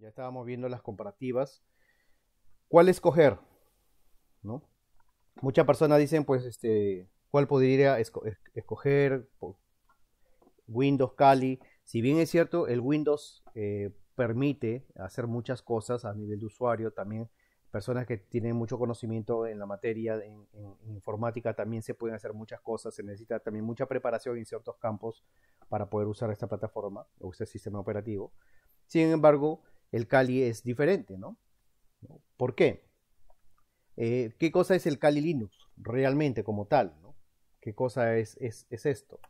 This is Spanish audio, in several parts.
ya estábamos viendo las comparativas. ¿Cuál escoger? Muchas personas dicen, pues, este, ¿cuál podría escoger? Windows Kali. Si bien es cierto, el Windows eh, permite hacer muchas cosas a nivel de usuario, también personas que tienen mucho conocimiento en la materia, en, informática, también se pueden hacer muchas cosas, se necesita también mucha preparación en ciertos campos para poder usar esta plataforma o este sistema operativo. Sin embargo, el Kali es diferente, ¿no? ¿Por qué? Eh, ¿Qué cosa es el Kali Linux realmente como tal? ¿Qué cosa es, esto?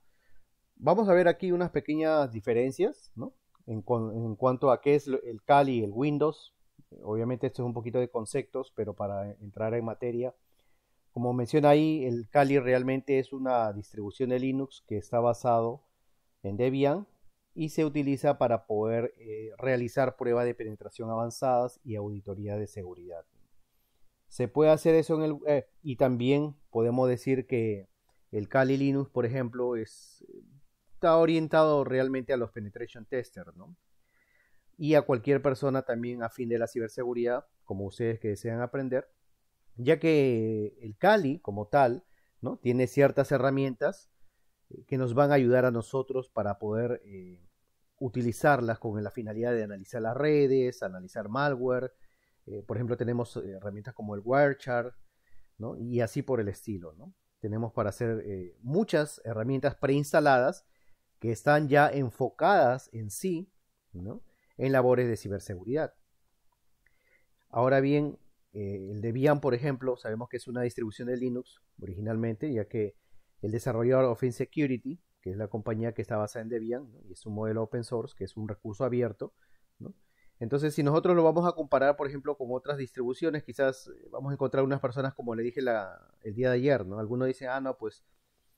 Vamos a ver aquí unas pequeñas diferencias ¿no? en, cuanto a qué es el Kali y el Windows. Obviamente esto es un poquito de conceptos, pero para entrar en materia, como menciona ahí, el Kali realmente es una distribución de Linux que está basado en Debian y se utiliza para poder eh, realizar pruebas de penetración avanzadas y auditoría de seguridad. Se puede hacer eso en el eh, y también podemos decir que el Kali Linux, por ejemplo, es, está orientado realmente a los penetration testers, ¿no? Y a cualquier persona también a fin de la ciberseguridad, como ustedes que desean aprender, ya que el Kali como tal, ¿no? Tiene ciertas herramientas eh, que nos van a ayudar a nosotros para poder utilizarlas con la finalidad de analizar las redes, analizar malware. Eh, por ejemplo, tenemos eh, herramientas como el Wirechart y así por el estilo. Tenemos para hacer eh, muchas herramientas preinstaladas que están ya enfocadas en sí en labores de ciberseguridad. Ahora bien, eh, el Debian, por ejemplo, sabemos que es una distribución de Linux originalmente, ya que el desarrollador Office Security que es la compañía que está basada en Debian, y es un modelo open source, que es un recurso abierto. Entonces, si nosotros lo vamos a comparar, por ejemplo, con otras distribuciones, quizás eh, vamos a encontrar unas personas, como le dije el día de ayer, ¿no? Algunos dicen, ah, no, pues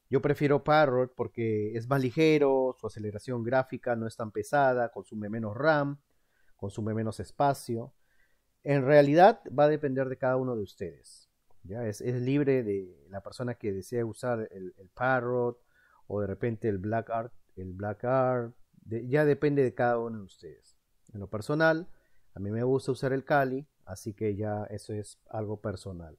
yo prefiero Parrot porque es más ligero, su aceleración gráfica no es tan pesada, consume menos RAM, consume menos espacio. En realidad va a depender de cada uno de ustedes. ¿ya? Es, libre de la persona que desea usar el, el Parrot o de repente el black art, el black art, ya depende de cada uno de ustedes. En lo personal, a mí me gusta usar el Kali, así que ya eso es algo personal.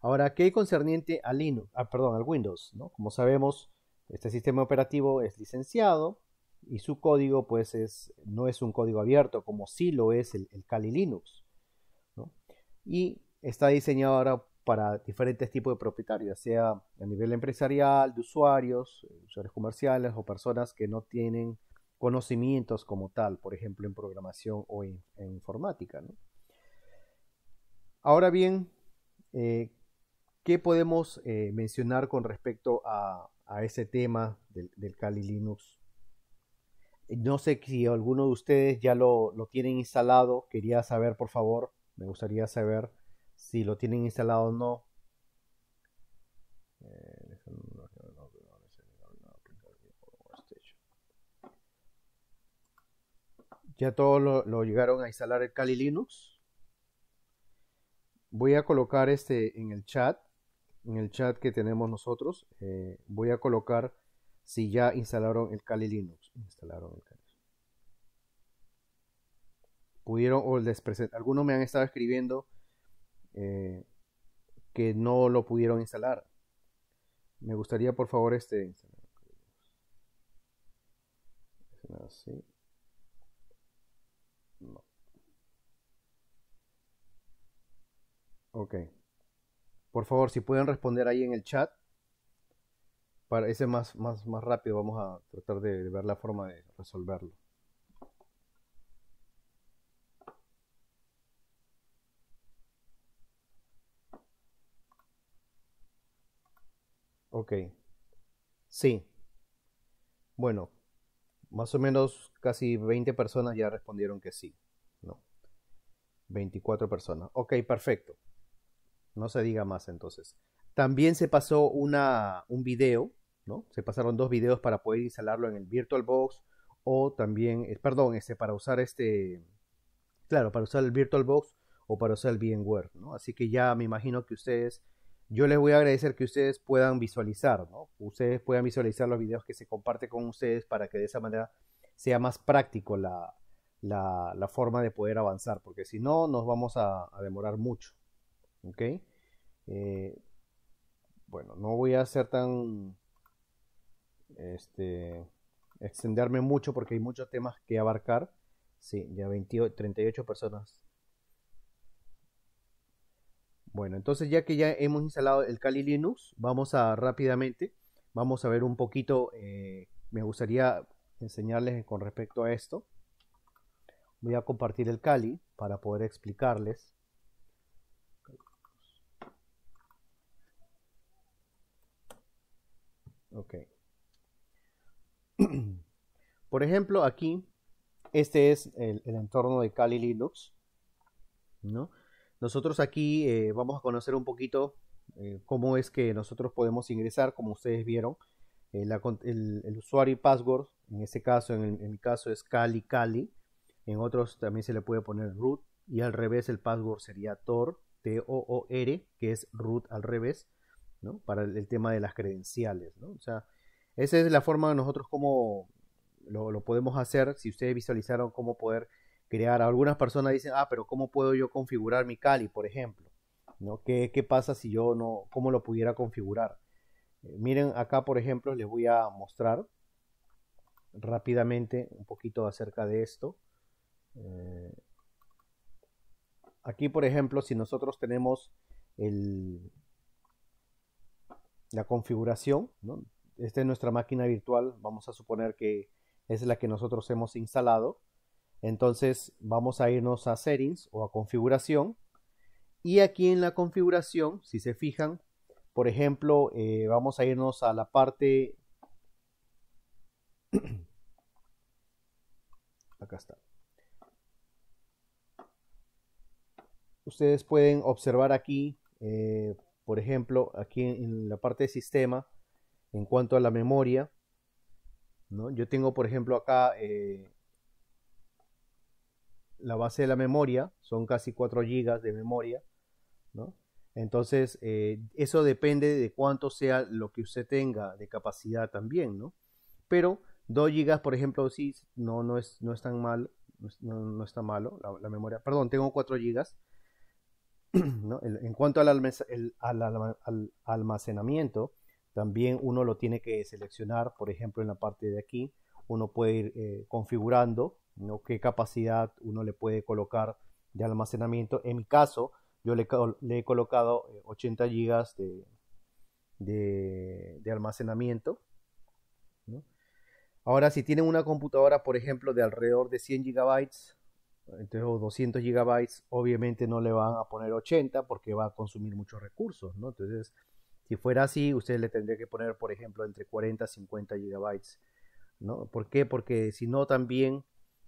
Ahora, ¿qué hay concerniente al Linux? Ah, perdón, al Windows, ¿no? Como sabemos, este sistema operativo es licenciado y su código pues es, no es un código abierto como sí lo es el, el Kali Linux. ¿no? Y está diseñado ahora para diferentes tipos de propietarios, sea a nivel empresarial, de usuarios, usuarios comerciales o personas que no tienen conocimientos como tal, por ejemplo, en programación o en, informática. Ahora bien, eh, ¿qué podemos eh, mencionar con respecto a, ese tema del, Cali Kali Linux? No sé si alguno de ustedes ya lo, lo tienen instalado, quería saber, por favor, me gustaría saber si lo tienen instalado o no. Ya todos lo, llegaron a instalar el Kali Linux. Voy a colocar este en el chat, en el chat que tenemos nosotros. voy a colocar si ya instalaron el Kali Linux. Instalaron el Pudieron, o les presentaron algunos me han estado escribiendo eh, que no lo pudieron instalar. Me gustaría, por favor, este. Así. No. Ok. Por favor, si pueden responder ahí en el chat. Para ese más, más, más rápido vamos a tratar de ver la forma de resolverlo. Ok. Sí. Bueno, más o menos casi 20 personas ya respondieron que sí. No. 24 personas. Ok, perfecto. No se diga más entonces. También se pasó una, un video, ¿no? Se pasaron dos videos para poder instalarlo en el VirtualBox o también, eh, perdón, este, para usar este, claro, para usar el VirtualBox o para usar el VMware, ¿no? Así que ya me imagino que ustedes yo les voy a agradecer que ustedes puedan visualizar, ¿no? Ustedes puedan visualizar los videos que se comparte con ustedes para que de esa manera sea más práctico la, forma de poder avanzar, porque si no nos vamos a, demorar mucho, ¿ok? Eh, bueno, no voy a hacer tan, este, extenderme mucho porque hay muchos temas que abarcar. Sí, ya 38 personas bueno, entonces ya que ya hemos instalado el Kali Linux, vamos a rápidamente, vamos a ver un poquito, eh, me gustaría enseñarles con respecto a esto. Voy a compartir el Kali para poder explicarles. Ok. Por ejemplo, aquí, este es el, el entorno de Kali Linux, ¿no? Nosotros aquí eh, vamos a conocer un poquito eh, cómo es que nosotros podemos ingresar, como ustedes vieron. Eh, el, usuario y password, en este caso, en, el, mi caso es Cali Cali. En otros también se le puede poner root y al revés el password sería Tor, T-O-O-R, que es root al revés, Para el, tema de las credenciales, O sea, esa es la forma de nosotros cómo lo podemos hacer. Si ustedes visualizaron cómo poder crear. Algunas personas dicen, ah, pero ¿cómo puedo yo configurar mi Cali, por ejemplo? ¿No? ¿Qué, ¿Qué, pasa si yo no, cómo lo pudiera configurar? Eh, miren, acá, por ejemplo, les voy a mostrar rápidamente un poquito acerca de esto. Eh, aquí, por ejemplo, si nosotros tenemos el, la configuración, ¿no? esta es nuestra máquina virtual, vamos a suponer que es la que nosotros hemos instalado. Entonces vamos a irnos a settings o a configuración. Y aquí en la configuración, si se fijan, por ejemplo, eh, vamos a irnos a la parte... Acá está. Ustedes pueden observar aquí, eh, por ejemplo, aquí en la parte de sistema, en cuanto a la memoria. ¿no? Yo tengo, por ejemplo, acá eh, la base de la memoria, son casi 4 GB de memoria, Entonces, eh, eso depende de cuánto sea lo que usted tenga de capacidad también, ¿no? Pero 2 GB, por ejemplo, sí, no, no, es, no es tan mal, no, no está malo la, memoria. Perdón, tengo 4 GB. En cuanto al, almacenamiento, también uno lo tiene que seleccionar, por ejemplo, en la parte de aquí, uno puede ir eh, configurando ¿no? qué capacidad uno le puede colocar de almacenamiento. En mi caso, yo le, he colocado 80 eh, gigas de, almacenamiento. Ahora, si tienen una computadora, por ejemplo, de alrededor de 100 gigabytes, o 200 GB obviamente no le van a poner 80 porque va a consumir muchos recursos, ¿no? Entonces, si fuera así, usted le tendría que poner, por ejemplo, entre 40 y 50 gigabytes, ¿no? ¿Por qué? Porque si no, también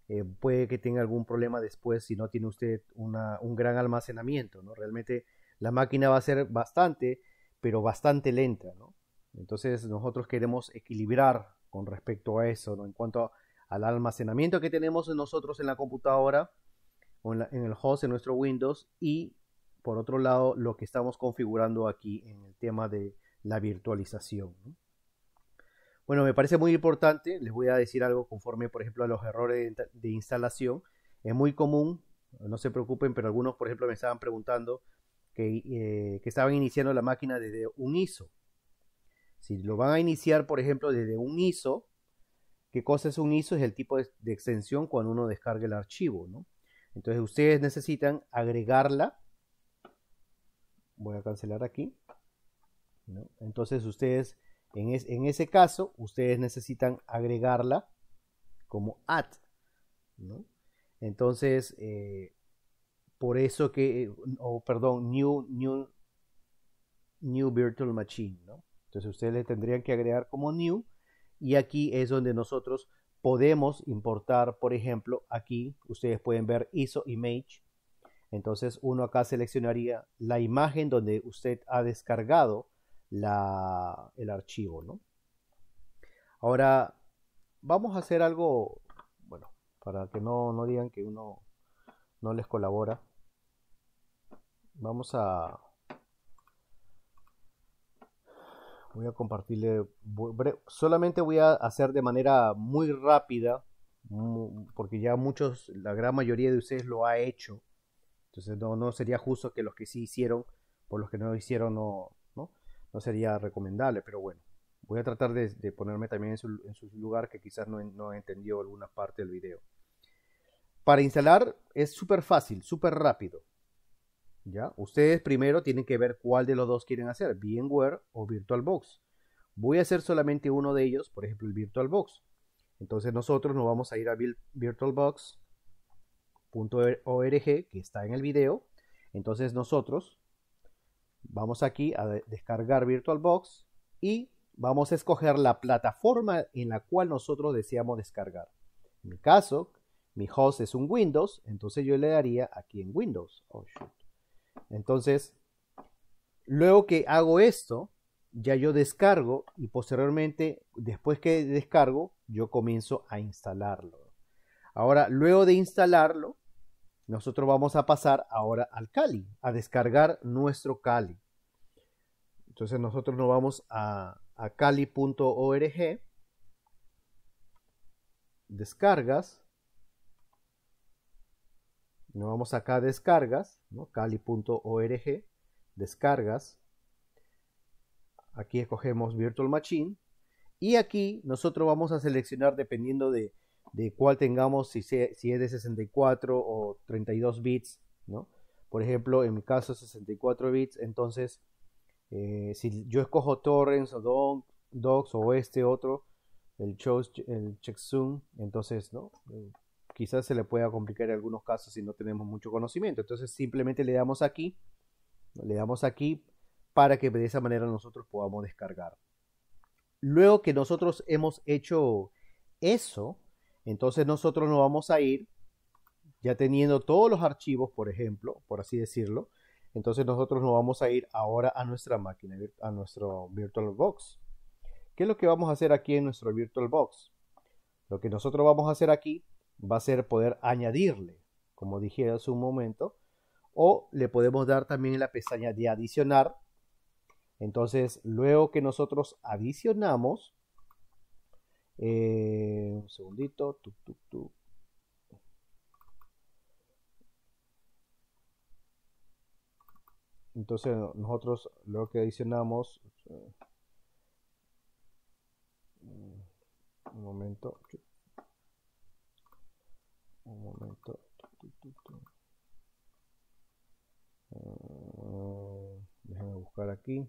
eh, puede que tenga algún problema después si no tiene usted una, un gran almacenamiento, ¿no? Realmente la máquina va a ser bastante, pero bastante lenta, ¿no? Entonces nosotros queremos equilibrar con respecto a eso, ¿no? En cuanto al almacenamiento que tenemos nosotros en la computadora, o en, el host, en nuestro Windows, y por otro lado lo que estamos configurando aquí en el tema de la virtualización, ¿no? Bueno, me parece muy importante, les voy a decir algo conforme, por ejemplo, a los errores de, instalación. Es muy común, no se preocupen, pero algunos, por ejemplo, me estaban preguntando eh, que, estaban iniciando la máquina desde un ISO. Si lo van a iniciar, por ejemplo, desde un ISO, ¿qué cosa es un ISO? Es el tipo de, extensión cuando uno descarga el archivo, ¿no? Entonces ustedes necesitan agregarla. Voy a cancelar aquí. Entonces ustedes en, ese caso, ustedes necesitan agregarla como at. Entonces, eh, por eso que, perdón, new, new, new virtual machine, Entonces ustedes le tendrían que agregar como new y aquí es donde nosotros podemos importar, por ejemplo, aquí ustedes pueden ver ISO image. Entonces uno acá seleccionaría la imagen donde usted ha descargado la, el archivo, ¿no? Ahora, vamos a hacer algo, bueno, para que no, no digan que uno no les colabora. Vamos a... Voy a compartirle, solamente voy a hacer de manera muy rápida, porque ya muchos, la gran mayoría de ustedes lo ha hecho. Entonces no, no sería justo que los que sí hicieron, por los que no lo hicieron, no, no sería recomendable, pero bueno, voy a tratar de, ponerme también en su, lugar que quizás no, entendió alguna parte del video. Para instalar es súper fácil, súper rápido. ¿Ya? Ustedes primero tienen que ver cuál de los dos quieren hacer, VMware o VirtualBox. Voy a hacer solamente uno de ellos, por ejemplo el VirtualBox. Entonces nosotros nos vamos a ir a virtualbox.org que está en el video. Entonces nosotros Vamos aquí a descargar VirtualBox y vamos a escoger la plataforma en la cual nosotros deseamos descargar. En mi caso, mi host es un Windows, entonces yo le daría aquí en Windows. Oh, entonces, luego que hago esto, ya yo descargo y posteriormente, después que descargo, yo comienzo a instalarlo. Ahora, luego de instalarlo, nosotros vamos a pasar ahora al Cali, a descargar nuestro Cali. Entonces nosotros nos vamos a, Cali.org descargas, nos vamos acá a descargas, ¿no? descargas, aquí escogemos Virtual Machine y aquí nosotros vamos a seleccionar dependiendo de de cuál tengamos, si, si es de 64 o 32 bits, ¿no? Por ejemplo, en mi caso 64 bits, entonces eh, si yo escojo Torrents o Don, Docs o este otro, el, chose, el checksum, entonces, ¿no? Eh, quizás se le pueda complicar en algunos casos si no tenemos mucho conocimiento. Entonces simplemente le damos aquí, le damos aquí para que de esa manera nosotros podamos descargar. Luego que nosotros hemos hecho eso, entonces nosotros nos vamos a ir ya teniendo todos los archivos, por ejemplo, por así decirlo. Entonces nosotros nos vamos a ir ahora a nuestra máquina, a nuestro VirtualBox. ¿Qué es lo que vamos a hacer aquí en nuestro VirtualBox? Lo que nosotros vamos a hacer aquí va a ser poder añadirle, como dije hace un momento, o le podemos dar también en la pestaña de adicionar. Entonces, luego que nosotros adicionamos, eh, un segundito. tu Entonces nosotros lo que adicionamos... Eh, un momento. Un momento. Eh, déjenme buscar aquí.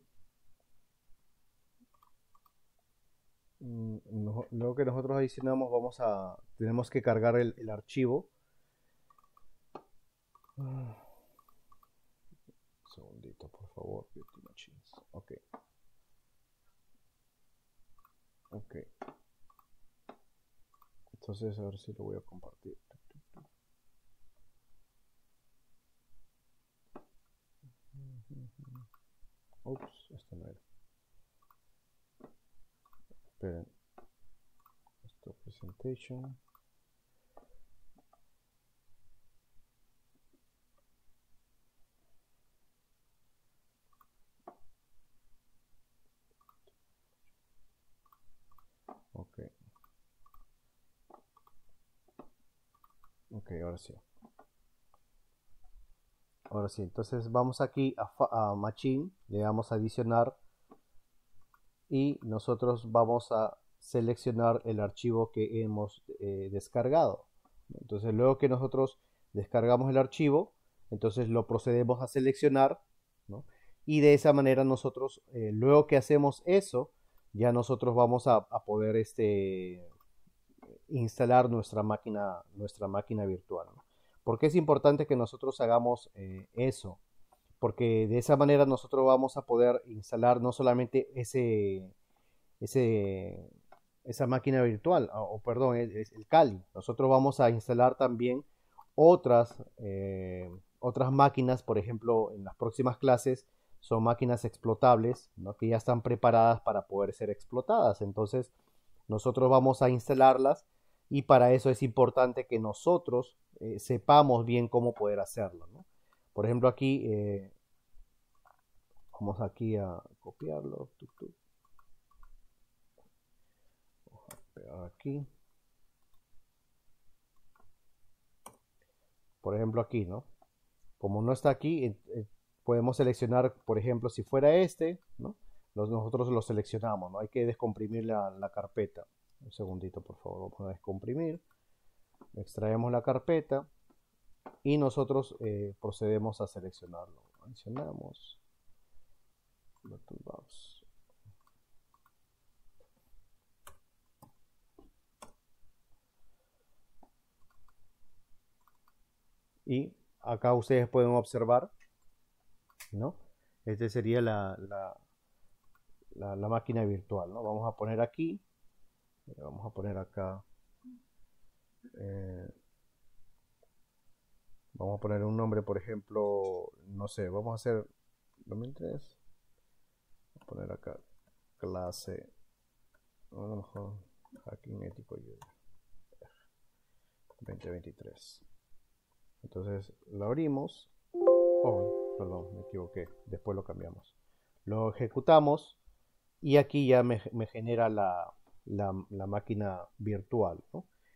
Mm, luego que nosotros adicionamos vamos a tenemos que cargar el, archivo un segundito por favor ok ok entonces a ver si lo voy a compartir Oops, no presentation ok ok ahora sí ahora sí entonces vamos aquí a, a machine le vamos a adicionar y nosotros vamos a seleccionar el archivo que hemos eh, descargado. Entonces luego que nosotros descargamos el archivo, entonces lo procedemos a seleccionar y de esa manera nosotros, eh, luego que hacemos eso, ya nosotros vamos a, poder este, instalar nuestra máquina, nuestra máquina virtual. ¿Por Porque es importante que nosotros hagamos eh, eso? porque de esa manera nosotros vamos a poder instalar no solamente ese, esa máquina virtual, o, perdón, es, el, Cali, nosotros vamos a instalar también otras, eh, otras máquinas, por ejemplo, en las próximas clases son máquinas explotables, ¿no? que ya están preparadas para poder ser explotadas, entonces nosotros vamos a instalarlas y para eso es importante que nosotros eh, sepamos bien cómo poder hacerlo. ¿no? Por ejemplo, aquí eh, vamos aquí a copiarlo. aquí. Por ejemplo, aquí, ¿no? Como no está aquí, eh, eh, podemos seleccionar, por ejemplo, si fuera este, ¿no? nosotros lo seleccionamos, ¿no? Hay que descomprimir la, la carpeta. Un segundito, por favor, vamos a descomprimir. Extraemos la carpeta y nosotros eh, procedemos a seleccionarlo. Mencionamos Y acá ustedes pueden observar, ¿no? Este sería la, la, la, la máquina virtual, ¿no? Vamos a poner aquí, vamos a poner acá. Eh, Vamos a poner un nombre, por ejemplo, no sé, vamos a hacer, 2003. Vamos a poner acá clase, a lo mejor hacking 2023. Entonces lo abrimos. Oh, perdón, me equivoqué. Después lo cambiamos. Lo ejecutamos y aquí ya me, genera la, máquina virtual.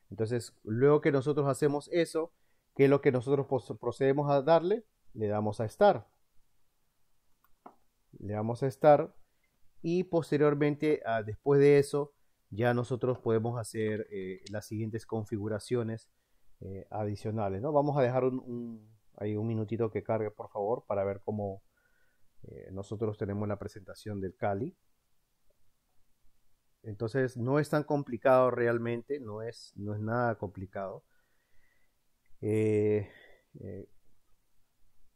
Entonces, luego que nosotros hacemos eso, que lo que nosotros procedemos a darle, le damos a estar. Le damos a estar y posteriormente, ah, después de eso, ya nosotros podemos hacer eh, las siguientes configuraciones eh, adicionales. ¿no? Vamos a dejar un, un minutito que cargue, por favor, para ver cómo eh, nosotros tenemos la presentación del Cali. Entonces, no es tan complicado realmente, no es, no es nada complicado. Eh, eh,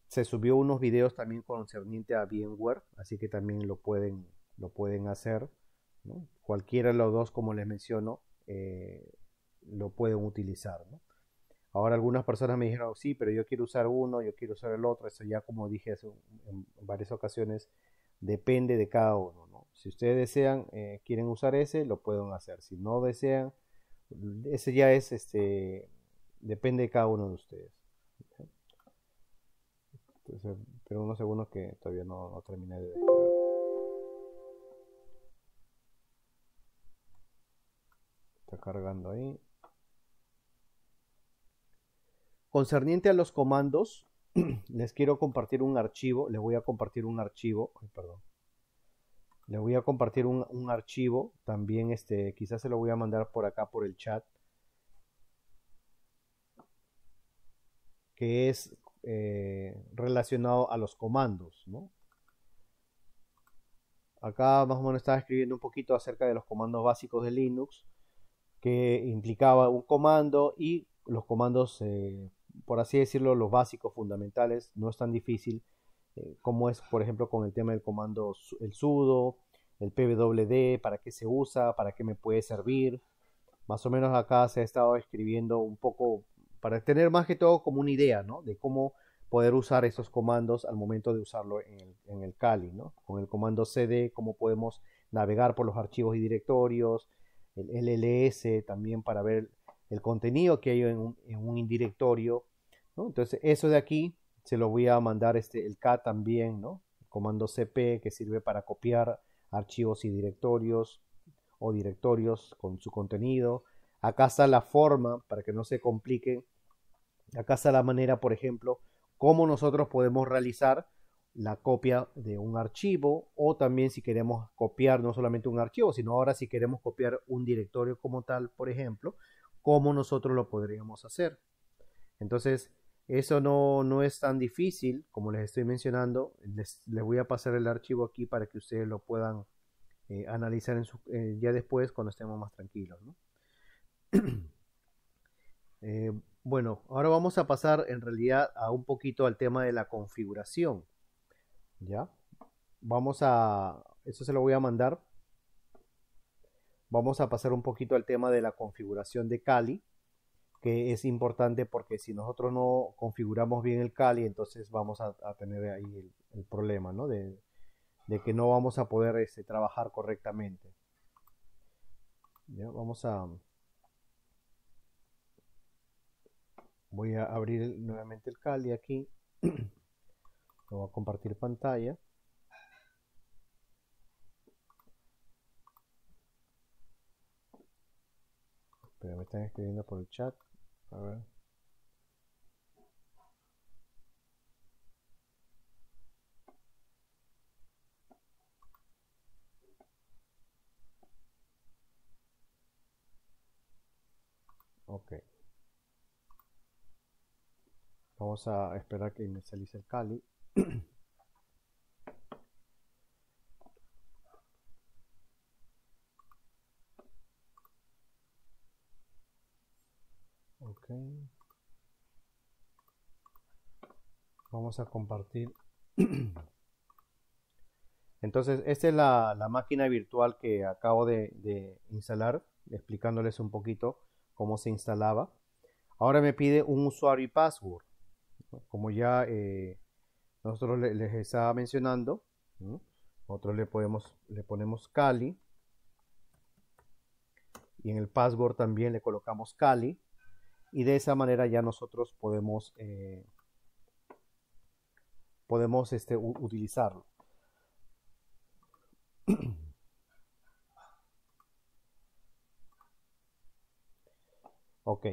se subió unos videos también concerniente a VMware, así que también lo pueden, lo pueden hacer. Cualquiera de los dos, como les menciono, eh, lo pueden utilizar. Ahora algunas personas me dijeron, sí, pero yo quiero usar uno, yo quiero usar el otro. Eso ya como dije en varias ocasiones, depende de cada uno. Si ustedes desean, quieren usar ese, lo pueden hacer. Si no desean, ese ya es este, depende de cada uno de ustedes. pero unos segundos que todavía no, terminé de descargar. Está cargando ahí. Concerniente a los comandos, les quiero compartir un archivo. Les voy a compartir un archivo. perdón. Les voy a compartir un, un, archivo. También este, quizás se lo voy a mandar por acá por el chat. que es eh, relacionado a los comandos, ¿no? Acá más o menos estaba escribiendo un poquito acerca de los comandos básicos de Linux, que implicaba un comando y los comandos, eh, por así decirlo, los básicos fundamentales, no es tan difícil eh, como es, por ejemplo, con el tema del comando el sudo, el pwd, para qué se usa, para qué me puede servir. Más o menos acá se ha estado escribiendo un poco para tener más que todo como una idea, ¿no? De cómo poder usar esos comandos al momento de usarlo en el, en el Kali, ¿no? Con el comando cd, cómo podemos navegar por los archivos y directorios, el LLS también para ver el contenido que hay en un, en ¿no? Entonces, eso de aquí se lo voy a mandar este, el K también, ¿no? El comando cp que sirve para copiar archivos y directorios o directorios con su contenido. Acá está la forma para que no se compliquen Acá está la manera, por ejemplo, cómo nosotros podemos realizar la copia de un archivo o también si queremos copiar no solamente un archivo, sino ahora si queremos copiar un directorio como tal, por ejemplo, cómo nosotros lo podríamos hacer. Entonces, eso no, es tan difícil como les estoy mencionando. Les, voy a pasar el archivo aquí para que ustedes lo puedan eh, analizar eh, ya después cuando estemos más tranquilos. Eh, bueno, ahora vamos a pasar en realidad a un poquito al tema de la configuración. ¿Ya? Vamos a... Eso se lo voy a mandar. Vamos a pasar un poquito al tema de la configuración de Kali, que es importante porque si nosotros no configuramos bien el Kali, entonces vamos a, tener ahí el, problema, ¿no? De, que no vamos a poder este, trabajar correctamente. ¿Ya? Vamos a... voy a abrir nuevamente el Cali aquí. Lo voy a compartir pantalla. Pero me están escribiendo por el chat. A ver. Okay. Vamos a esperar que inicialice el Cali. ok. Vamos a compartir. Entonces, esta es la, máquina virtual que acabo de instalar, explicándoles un poquito cómo se instalaba. Ahora me pide un usuario y password como ya eh, nosotros les estaba mencionando, nosotros le, podemos, le ponemos Cali y en el password también le colocamos Cali y de esa manera ya nosotros podemos eh, podemos este, utilizarlo. ok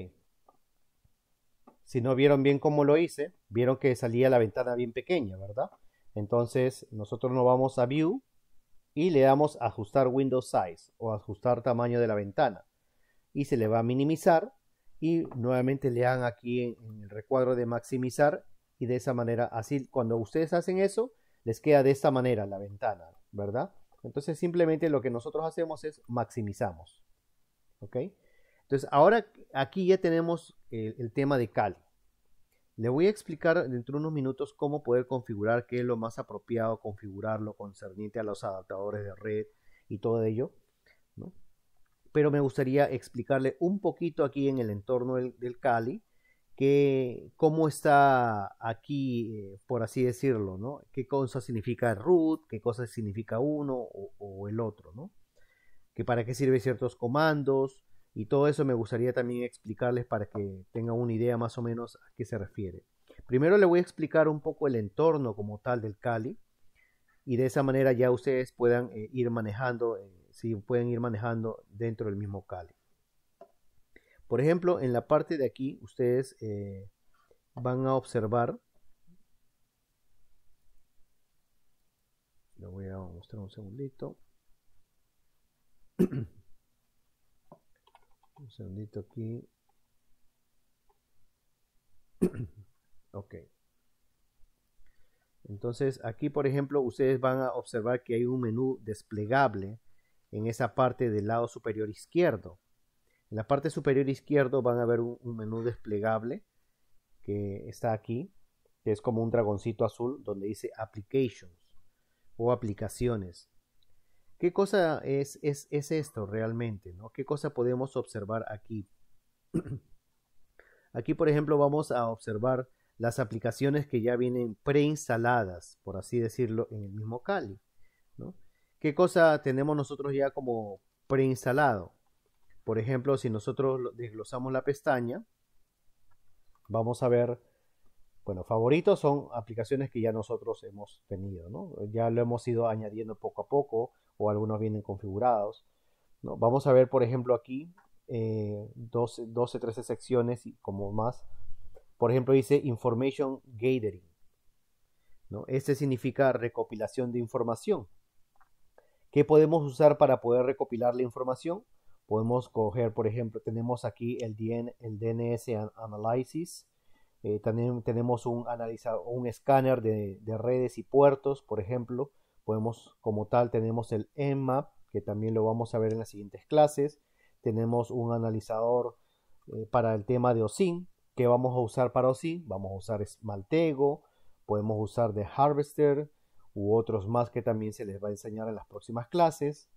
si no vieron bien cómo lo hice, vieron que salía la ventana bien pequeña, ¿verdad? Entonces nosotros nos vamos a View y le damos Ajustar Window Size o Ajustar Tamaño de la Ventana. Y se le va a minimizar y nuevamente le dan aquí en, el recuadro de maximizar y de esa manera, así cuando ustedes hacen eso, les queda de esta manera la ventana, ¿verdad? Entonces simplemente lo que nosotros hacemos es maximizamos. ¿Ok? Entonces ahora aquí ya tenemos el, el tema de cal le voy a explicar dentro de unos minutos cómo poder configurar, qué es lo más apropiado configurarlo concerniente a los adaptadores de red y todo ello. Pero me gustaría explicarle un poquito aquí en el entorno del, Cali que, cómo está aquí, eh, por así decirlo, ¿no? qué cosa significa root, qué cosa significa uno o, el otro, ¿no? que para qué sirve ciertos comandos, y todo eso me gustaría también explicarles para que tengan una idea más o menos a qué se refiere. Primero le voy a explicar un poco el entorno como tal del Cali y de esa manera ya ustedes puedan eh, ir manejando, eh, si pueden ir manejando dentro del mismo Cali. Por ejemplo, en la parte de aquí ustedes eh, van a observar. Lo voy a mostrar un segundito. Un segundito aquí. ok. Entonces aquí, por ejemplo, ustedes van a observar que hay un menú desplegable en esa parte del lado superior izquierdo. En la parte superior izquierdo van a ver un, un menú desplegable que está aquí, que es como un dragoncito azul donde dice Applications o aplicaciones. ¿Qué cosa es, esto realmente? ¿Qué cosa podemos observar aquí? aquí, por ejemplo, vamos a observar las aplicaciones que ya vienen preinstaladas, por así decirlo, en el mismo Cali. ¿Qué cosa tenemos nosotros ya como preinstalado? Por ejemplo, si nosotros desglosamos la pestaña, vamos a ver, bueno, favoritos son aplicaciones que ya nosotros hemos tenido, Ya lo hemos ido añadiendo poco a poco, o algunos vienen configurados. Vamos a ver, por ejemplo, aquí 12, eh, 13 secciones y como más. Por ejemplo, dice Information Gathering. ¿no? Este significa recopilación de información. ¿Qué podemos usar para poder recopilar la información? Podemos coger, por ejemplo, tenemos aquí el, el DNS Analysis. Eh, también tenemos un, un escáner de redes y puertos, por ejemplo Podemos, como tal, tenemos el M-Map, que también lo vamos a ver en las siguientes clases. Tenemos un analizador eh, para el tema de OSIN. que vamos a usar para OSIN? Vamos a usar Smaltego, podemos usar The Harvester u otros más que también se les va a enseñar en las próximas clases.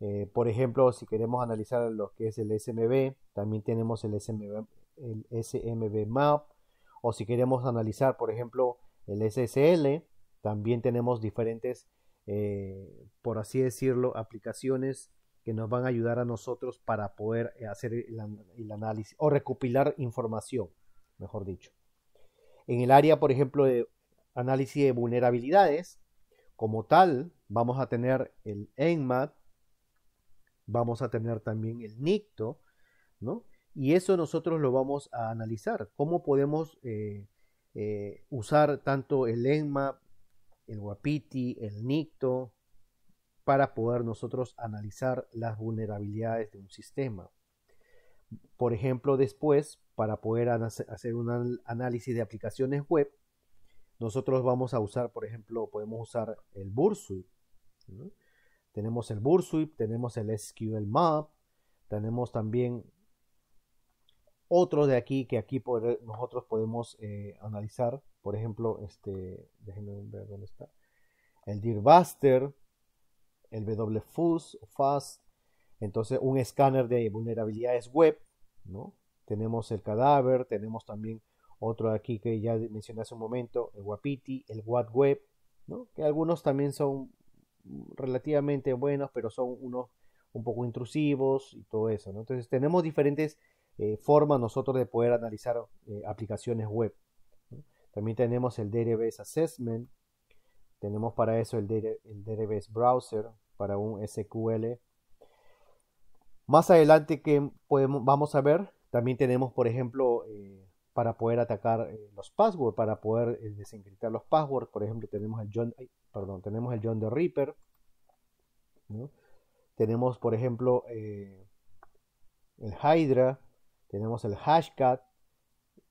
Eh, por ejemplo, si queremos analizar lo que es el SMB, también tenemos el SMB, el SMB Map. O si queremos analizar, por ejemplo, el SSL, también tenemos diferentes eh, por así decirlo, aplicaciones que nos van a ayudar a nosotros para poder eh, hacer el, análisis o recopilar información, mejor dicho. En el área, por ejemplo, de análisis de vulnerabilidades, como tal, vamos a tener el ENMAT, vamos a tener también el NICTO, ¿no? Y eso nosotros lo vamos a analizar, cómo podemos eh, usar tanto el Enmap el Wapiti, el NICTO, para poder nosotros analizar las vulnerabilidades de un sistema. Por ejemplo, después, para poder hacer un análisis de aplicaciones web, nosotros vamos a usar, por ejemplo, podemos usar el Bursuit. Tenemos el Bursuit, tenemos el SQL Map, tenemos también otro de aquí que aquí nosotros podemos eh, analizar por ejemplo, este, déjenme ver dónde está. El DIRBUSTER, el WFUS, fast entonces un escáner de vulnerabilidades web, ¿no? Tenemos el cadáver, tenemos también otro aquí que ya mencioné hace un momento, el Wapiti, el web ¿no? Que algunos también son relativamente buenos, pero son unos un poco intrusivos y todo eso, Entonces tenemos diferentes eh, formas nosotros de poder analizar eh, aplicaciones web. También tenemos el Database Assessment. Tenemos para eso el, Browser para un SQL. Más adelante que podemos, vamos a ver, también tenemos, por ejemplo, eh, para poder atacar eh, los passwords, para poder eh, desencriptar los passwords. Por ejemplo, tenemos el John, perdón, tenemos el John the Reaper. Tenemos, por ejemplo, el Hydra, tenemos el Hashcat.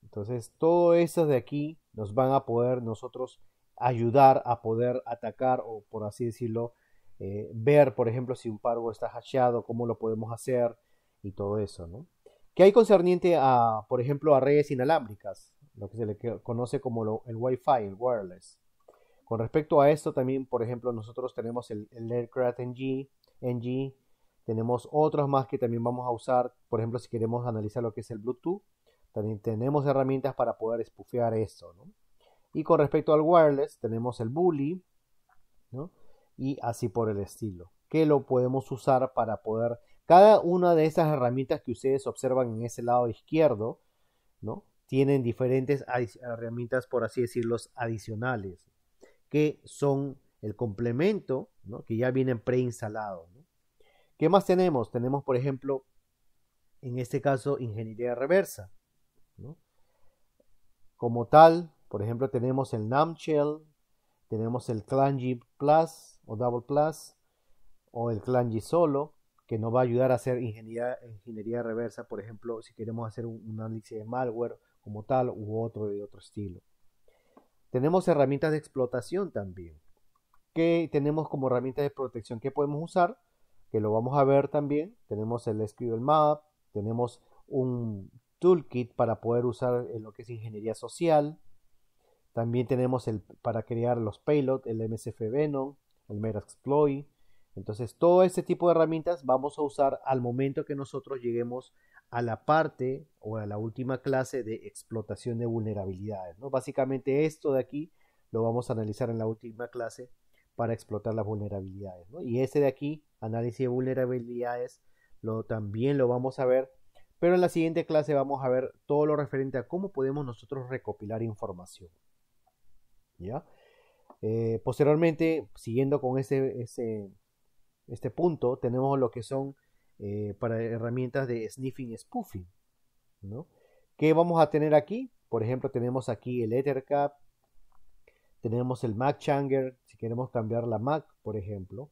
Entonces, todo eso de aquí nos van a poder nosotros ayudar a poder atacar o por así decirlo, eh, ver, por ejemplo, si un paro está hachado, cómo lo podemos hacer y todo eso, ¿no? ¿Qué hay concerniente a, por ejemplo, a redes inalámbricas? Lo que se le conoce como el Wi-Fi, el wireless. Con respecto a esto también, por ejemplo, nosotros tenemos el, Aircraft NG, tenemos otros más que también vamos a usar, por ejemplo, si queremos analizar lo que es el Bluetooth, también tenemos herramientas para poder espufear eso, ¿no? Y con respecto al wireless, tenemos el bully, ¿no? Y así por el estilo, que lo podemos usar para poder... Cada una de esas herramientas que ustedes observan en ese lado izquierdo, ¿no? Tienen diferentes herramientas, por así decirlo, adicionales, que son el complemento, ¿no? Que ya vienen preinstalados, ¿Qué más tenemos? Tenemos, por ejemplo, en este caso, ingeniería reversa. Como tal, por ejemplo, tenemos el Namchel, tenemos el Clangy Plus o Double Plus o el Clangy Solo, que nos va a ayudar a hacer ingeniería, ingeniería reversa, por ejemplo, si queremos hacer un, análisis de malware como tal u otro de otro estilo. Tenemos herramientas de explotación también. que tenemos como herramientas de protección que podemos usar? Que lo vamos a ver también. Tenemos el SQL Map, tenemos un toolkit para poder usar en lo que es ingeniería social. También tenemos el, para crear los payloads, el MSF Venom, el Exploit. Entonces, todo este tipo de herramientas vamos a usar al momento que nosotros lleguemos a la parte o a la última clase de explotación de vulnerabilidades. Básicamente esto de aquí lo vamos a analizar en la última clase para explotar las vulnerabilidades. Y este de aquí, análisis de vulnerabilidades, lo, también lo vamos a ver pero en la siguiente clase vamos a ver todo lo referente a cómo podemos nosotros recopilar información. ¿Ya? Eh, posteriormente, siguiendo con ese, este punto, tenemos lo que son eh, para herramientas de sniffing y spoofing. ¿Qué vamos a tener aquí? Por ejemplo, tenemos aquí el EtherCAP, tenemos el MacChanger, si queremos cambiar la Mac, por ejemplo.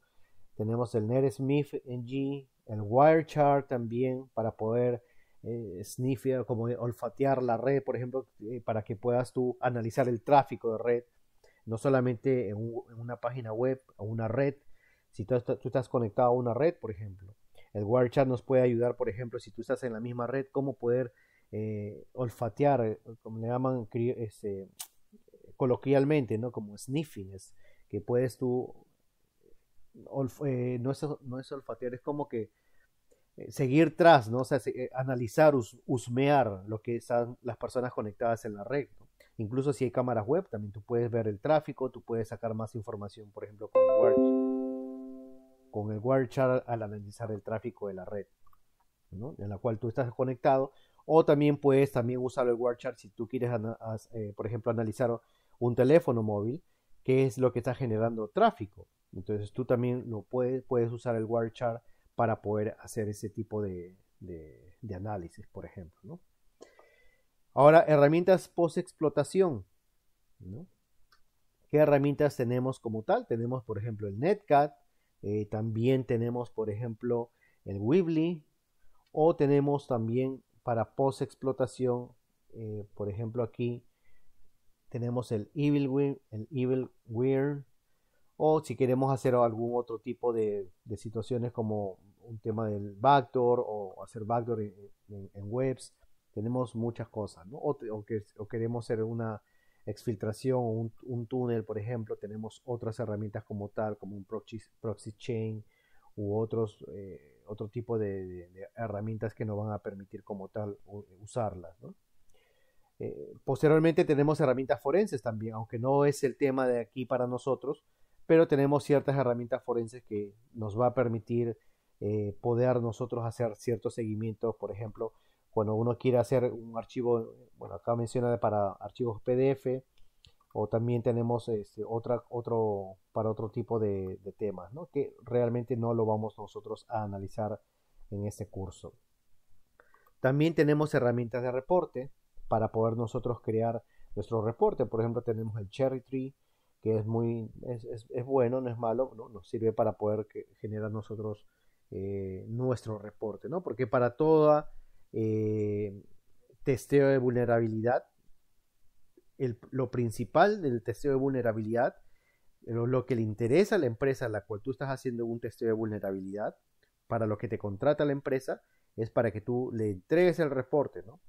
Tenemos el NetSmithNG, NG, el WireChart también para poder eh, sniffing, como olfatear la red, por ejemplo, eh, para que puedas tú analizar el tráfico de red, no solamente en, una página web o una red, si tú, estás conectado a una red, por ejemplo. El WireChat nos puede ayudar, por ejemplo, si tú estás en la misma red, cómo poder eh, olfatear, como le llaman este, coloquialmente, ¿no? Como sniffing, es que puedes tú, no, no es olfatear, es como que eh, seguir tras, ¿no? O sea, eh, analizar, usmear husmear lo que están las personas conectadas en la red. Incluso si hay cámaras web, también tú puedes ver el tráfico, tú puedes sacar más información, por ejemplo, con, con el WordChart al analizar el tráfico de la red, En la cual tú estás conectado. O también puedes también usar el WordChart si tú quieres, eh, por ejemplo, analizar un teléfono móvil, que es lo que está generando tráfico. Entonces tú también lo puedes, puedes usar el WordChart para poder hacer ese tipo de, análisis, por ejemplo. ¿no? Ahora, herramientas post-explotación. ¿Qué herramientas tenemos como tal? Tenemos, por ejemplo, el Netcat, eh, también tenemos, por ejemplo, el Weebly, o tenemos también para post-explotación, eh, por ejemplo, aquí tenemos el Evil, el o si queremos hacer algún otro tipo de, de situaciones como un tema del backdoor o hacer backdoor en, webs. Tenemos muchas cosas, O, queremos hacer una exfiltración o un, túnel, por ejemplo, tenemos otras herramientas como tal, como un proxy, proxy chain u otros, eh, otro tipo de, herramientas que nos van a permitir como tal usarlas, eh, posteriormente tenemos herramientas forenses también, aunque no es el tema de aquí para nosotros, pero tenemos ciertas herramientas forenses que nos va a permitir eh, poder nosotros hacer ciertos seguimientos, por ejemplo, cuando uno quiere hacer un archivo, bueno, acá menciona para archivos PDF, o también tenemos este, otra, otro, para otro tipo de, temas, ¿no? que realmente no lo vamos nosotros a analizar en este curso. También tenemos herramientas de reporte para poder nosotros crear nuestro reporte. Por ejemplo, tenemos el Cherry Tree, que es muy es, bueno, no es malo, ¿no? nos sirve para poder generar nosotros eh, nuestro reporte, ¿no? Porque para toda eh, testeo de vulnerabilidad, lo principal del testeo de vulnerabilidad, lo, que le interesa a la empresa a la cual tú estás haciendo un testeo de vulnerabilidad, para lo que te contrata la empresa, es para que tú le entregues el reporte, ¿no?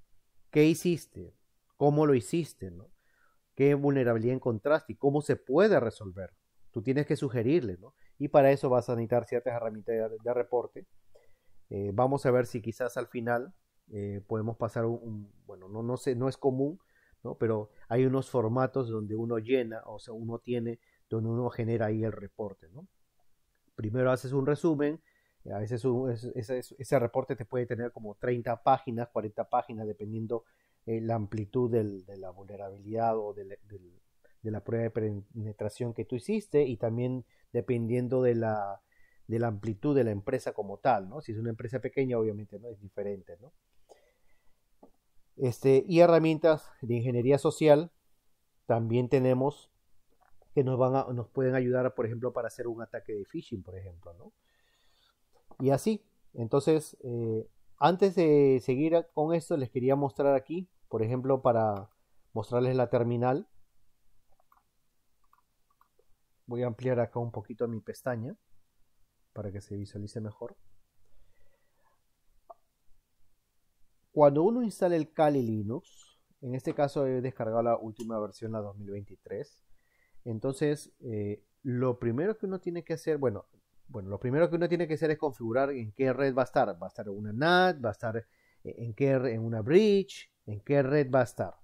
¿Qué hiciste? ¿Cómo lo hiciste? ¿Qué vulnerabilidad encontraste? ¿Y cómo se puede resolver? Tú tienes que sugerirle, ¿no? y para eso vas a necesitar ciertas herramientas de, reporte. Eh, vamos a ver si quizás al final eh, podemos pasar un, bueno, no, no, sé, no es común, pero hay unos formatos donde uno llena, o sea, uno tiene, donde uno genera ahí el reporte. ¿no? Primero haces un resumen, a veces ese reporte te puede tener como 30 páginas, 40 páginas, dependiendo eh, la amplitud del, de la vulnerabilidad o del, de la prueba de penetración que tú hiciste y también dependiendo de la, de la amplitud de la empresa como tal, ¿no? Si es una empresa pequeña, obviamente no es diferente, ¿no? Este, y herramientas de ingeniería social también tenemos que nos, van a, nos pueden ayudar, por ejemplo, para hacer un ataque de phishing, por ejemplo, ¿no? Y así, entonces, eh, antes de seguir con esto, les quería mostrar aquí, por ejemplo, para mostrarles la terminal, Voy a ampliar acá un poquito mi pestaña para que se visualice mejor. Cuando uno instala el Kali Linux, en este caso he descargado la última versión, la 2023. Entonces, eh, lo primero que uno tiene que hacer, bueno, bueno, lo primero que uno tiene que hacer es configurar en qué red va a estar. Va a estar en una NAT, va a estar eh, en, qué, en una bridge, en qué red va a estar.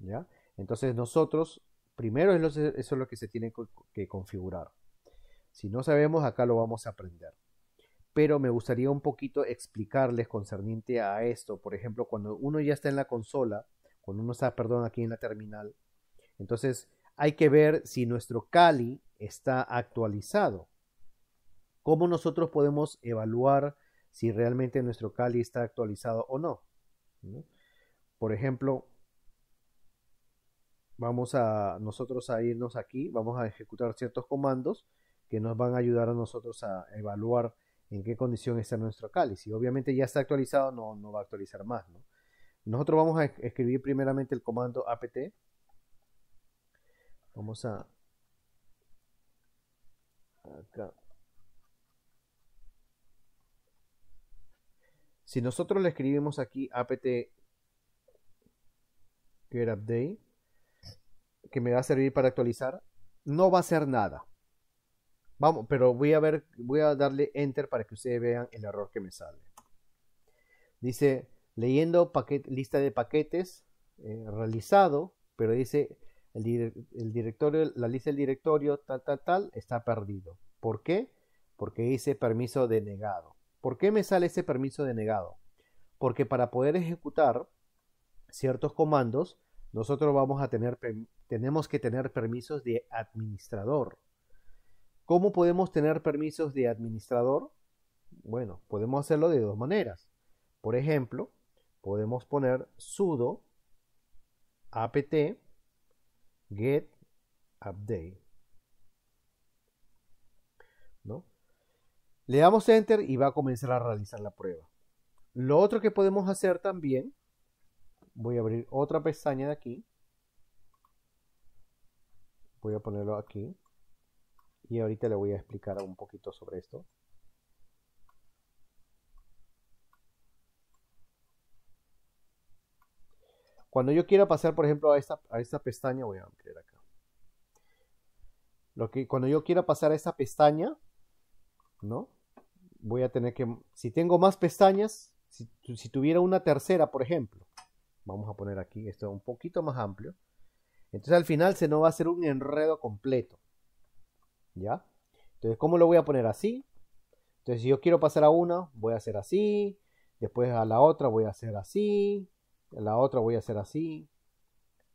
¿ya? Entonces nosotros Primero eso es lo que se tiene que configurar. Si no sabemos, acá lo vamos a aprender. Pero me gustaría un poquito explicarles concerniente a esto. Por ejemplo, cuando uno ya está en la consola, cuando uno está, perdón, aquí en la terminal, entonces hay que ver si nuestro Kali está actualizado. ¿Cómo nosotros podemos evaluar si realmente nuestro Kali está actualizado o no? Por ejemplo, vamos a nosotros a irnos aquí, vamos a ejecutar ciertos comandos que nos van a ayudar a nosotros a evaluar en qué condición está nuestro cáliz. Y obviamente ya está actualizado, no, va a actualizar más. Nosotros vamos a escribir primeramente el comando apt. Vamos a... Acá. Si nosotros le escribimos aquí apt get update que me va a servir para actualizar, no va a ser nada. Vamos, pero voy a ver, voy a darle enter para que ustedes vean el error que me sale. Dice, leyendo lista de paquetes eh, realizado, pero dice el, directorio, la lista del directorio tal, tal, tal, está perdido. ¿Por qué? Porque dice permiso denegado. ¿Por qué me sale ese permiso denegado? Porque para poder ejecutar ciertos comandos, nosotros vamos a tener, tenemos que tener permisos de administrador. ¿Cómo podemos tener permisos de administrador? Bueno, podemos hacerlo de dos maneras. Por ejemplo, podemos poner sudo apt get update. ¿No? Le damos enter y va a comenzar a realizar la prueba. Lo otro que podemos hacer también voy a abrir otra pestaña de aquí. Voy a ponerlo aquí. Y ahorita le voy a explicar un poquito sobre esto. Cuando yo quiera pasar, por ejemplo, a esta, esta pestaña, voy a ampliar acá. Lo que, cuando yo quiera pasar a esta pestaña, ¿no? Voy a tener que, si tengo más pestañas, si tuviera una tercera, por ejemplo, Vamos a poner aquí esto un poquito más amplio. Entonces al final se nos va a hacer un enredo completo. ¿Ya? Entonces, ¿cómo lo voy a poner así? Entonces, si yo quiero pasar a una, voy a hacer así. Después a la otra voy a hacer así. A la otra voy a hacer así.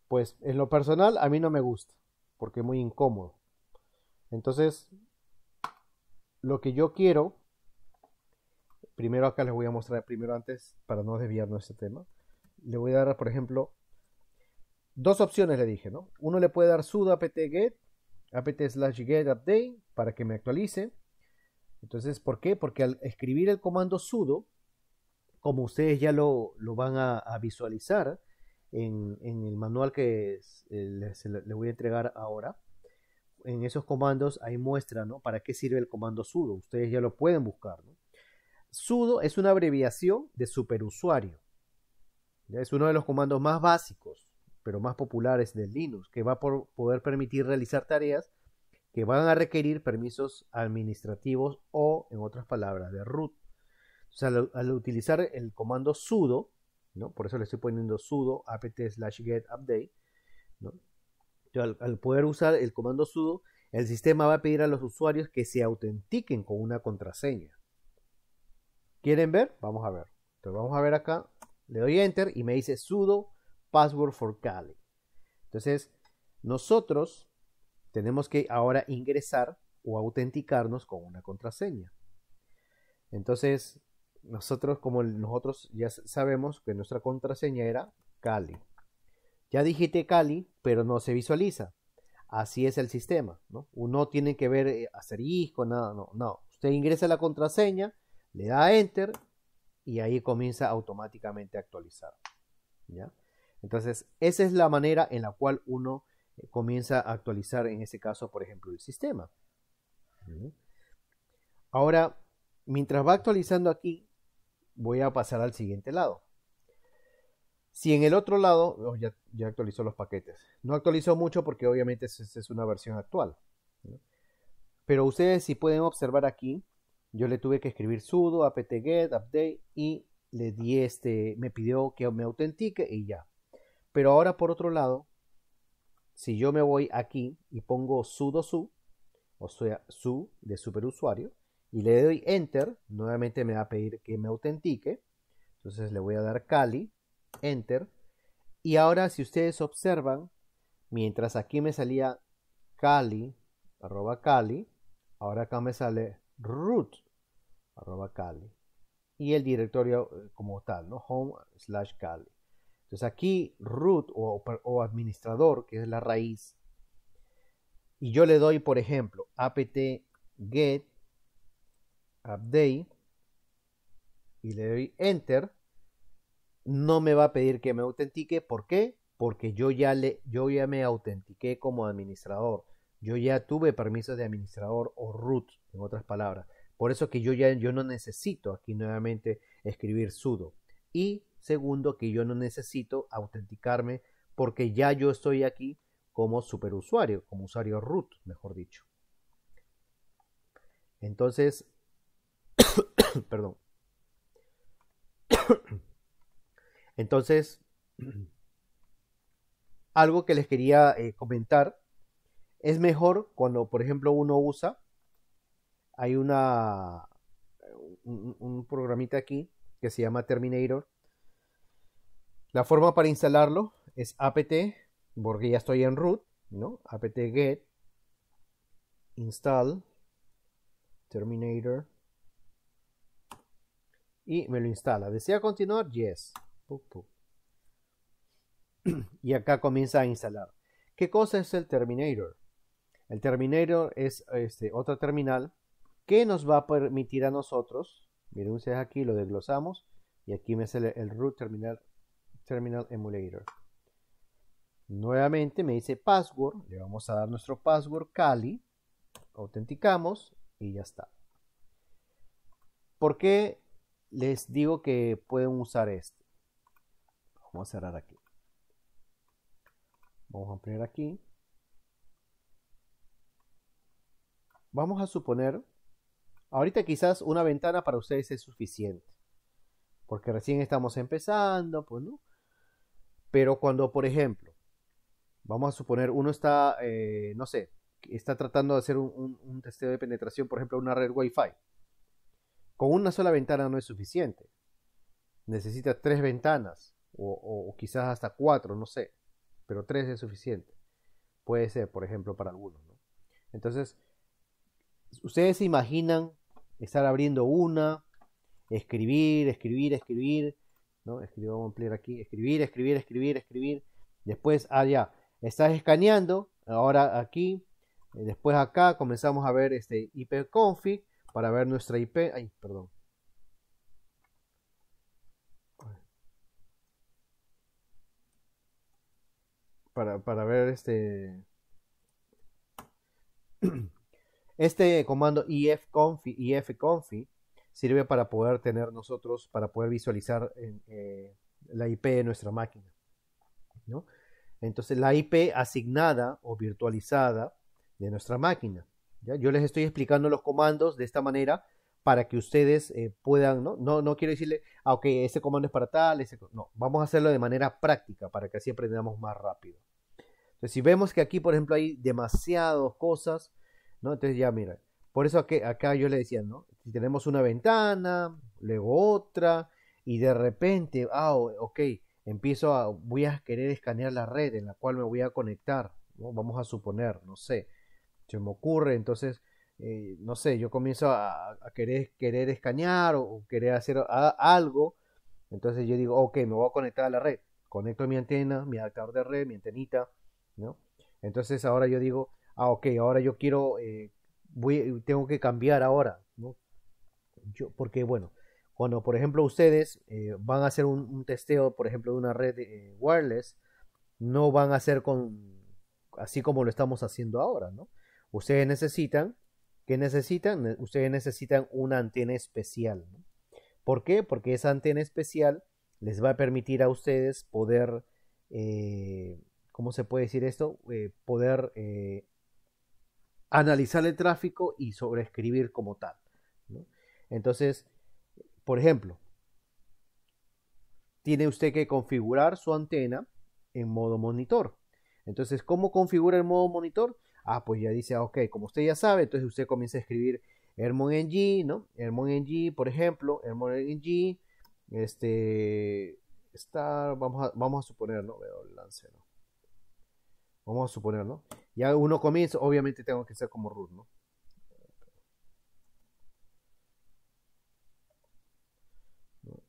Pues en lo personal a mí no me gusta. Porque es muy incómodo. Entonces, lo que yo quiero primero acá les voy a mostrar primero antes para no de este tema le voy a dar, por ejemplo, dos opciones le dije, ¿no? Uno le puede dar sudo apt-get, apt slash get update para que me actualice. Entonces, ¿por qué? Porque al escribir el comando sudo, como ustedes ya lo, van a, visualizar en, el manual que eh, le les, voy a entregar ahora, en esos comandos ahí muestra, ¿no? Para qué sirve el comando sudo. Ustedes ya lo pueden buscar, ¿no? Sudo es una abreviación de superusuario. Es uno de los comandos más básicos, pero más populares de Linux, que va a por poder permitir realizar tareas que van a requerir permisos administrativos o, en otras palabras, de root. O al, al utilizar el comando sudo, ¿no? por eso le estoy poniendo sudo apt slash get update, ¿no? al poder usar el comando sudo, el sistema va a pedir a los usuarios que se autentiquen con una contraseña. ¿Quieren ver? Vamos a ver. Entonces vamos a ver acá le doy enter y me dice sudo password for Kali. Entonces, nosotros tenemos que ahora ingresar o autenticarnos con una contraseña. Entonces, nosotros, como nosotros ya sabemos que nuestra contraseña era Kali. Ya dijiste Kali, pero no se visualiza. Así es el sistema, Uno tiene que ver eh, hacer hijo, nada, no, no. Usted ingresa la contraseña, le da enter y ahí comienza automáticamente a actualizar. Entonces, esa es la manera en la cual uno eh, comienza a actualizar, en ese caso, por ejemplo, el sistema. Ahora, mientras va actualizando aquí, voy a pasar al siguiente lado. Si en el otro lado, oh, ya, actualizó los paquetes. No actualizó mucho porque obviamente es, es una versión actual. Pero ustedes si pueden observar aquí, yo le tuve que escribir sudo, apt-get, update y le di este, me pidió que me autentique y ya. Pero ahora por otro lado, si yo me voy aquí y pongo sudo su, o sea, su de superusuario, y le doy enter, nuevamente me va a pedir que me autentique. Entonces le voy a dar Cali, enter. Y ahora si ustedes observan, mientras aquí me salía Cali, arroba Cali, ahora acá me sale root arroba y el directorio eh, como tal, ¿no? Home slash Cali. Entonces aquí root o, o, administrador, que es la raíz, y yo le doy, por ejemplo, apt get update y le doy enter, no me va a pedir que me autentique. ¿Por qué? Porque yo ya, le, yo ya me autentiqué como administrador. Yo ya tuve permisos de administrador o root, en otras palabras. Por eso que yo ya yo no necesito aquí nuevamente escribir sudo. Y segundo, que yo no necesito autenticarme porque ya yo estoy aquí como superusuario, como usuario root, mejor dicho. Entonces, perdón. Entonces, algo que les quería eh, comentar es mejor cuando, por ejemplo, uno usa, hay una, un, un programita aquí que se llama Terminator. La forma para instalarlo es apt, porque ya estoy en root, ¿no? apt get install Terminator y me lo instala. ¿Desea continuar? Yes. Y acá comienza a instalar. ¿Qué cosa es el Terminator? El Terminator es este, terminal que nos va a permitir a nosotros, miren ustedes aquí, lo desglosamos y aquí me sale el root terminal, terminal emulator. Nuevamente me dice password, le vamos a dar nuestro password Kali, autenticamos y ya está. ¿Por qué les digo que pueden usar este? Vamos a cerrar aquí. Vamos a poner aquí. Vamos a suponer, ahorita quizás una ventana para ustedes es suficiente, porque recién estamos empezando, pues no. Pero cuando, por ejemplo, vamos a suponer, uno está, eh, no sé, está tratando de hacer un, testeo de penetración, por ejemplo, una red Wi-Fi. Con una sola ventana no es suficiente. Necesita tres ventanas, o, o quizás hasta cuatro, no sé. Pero tres es suficiente. Puede ser, por ejemplo, para algunos. ¿no? Entonces, ustedes se imaginan estar abriendo una, escribir, escribir, escribir, ¿no? Escribir, vamos aquí, escribir, escribir, escribir, escribir. Después, allá, ah, estás escaneando, ahora aquí, eh, después acá comenzamos a ver este ipconfig para ver nuestra IP, ay, perdón. Para, para ver este Este comando ifconfig, ifconfig sirve para poder tener nosotros, para poder visualizar eh, la IP de nuestra máquina. Entonces, la IP asignada o virtualizada de nuestra máquina. Yo les estoy explicando los comandos de esta manera para que ustedes eh, puedan, ¿no? ¿no? quiero decirle, ah, ok, ese comando es para tal, ese... no, vamos a hacerlo de manera práctica para que así aprendamos más rápido. Entonces, si vemos que aquí, por ejemplo, hay demasiadas cosas, entonces ya, mira, por eso acá yo le decía, ¿no? Si tenemos una ventana, luego otra, y de repente, ah, ok, empiezo a, voy a querer escanear la red en la cual me voy a conectar, Vamos a suponer, no sé, se me ocurre, entonces... Eh, no sé, yo comienzo a, querer, escanear o, querer hacer algo, entonces yo digo, ok, me voy a conectar a la red, conecto mi antena, mi adaptador de red, mi antenita, ¿no? Entonces ahora yo digo, ah, ok, ahora yo quiero, eh, voy, eh, tengo que cambiar ahora, ¿no? Yo, porque bueno, cuando por ejemplo ustedes eh, van a hacer un, testeo, por ejemplo, de una red wireless, no van a hacer con, así como lo estamos haciendo ahora, ¿no? Ustedes necesitan, ¿qué necesitan? Ustedes necesitan una antena especial, ¿no? ¿Por qué? Porque esa antena especial les va a permitir a ustedes poder, ¿cómo se puede decir esto? poder analizar el tráfico y sobreescribir como tal. Entonces, por ejemplo, tiene usted que configurar su antena en modo monitor. Entonces, ¿cómo configura el modo monitor? Ah, pues ya dice, ah, ok, como usted ya sabe, entonces usted comienza a escribir NG, ¿no? HermonNG, por ejemplo, NG, este, está, vamos a, vamos a suponer, ¿no? Vamos a suponer, ¿no? ya uno comienza, obviamente tengo que ser como Ruth, ¿no?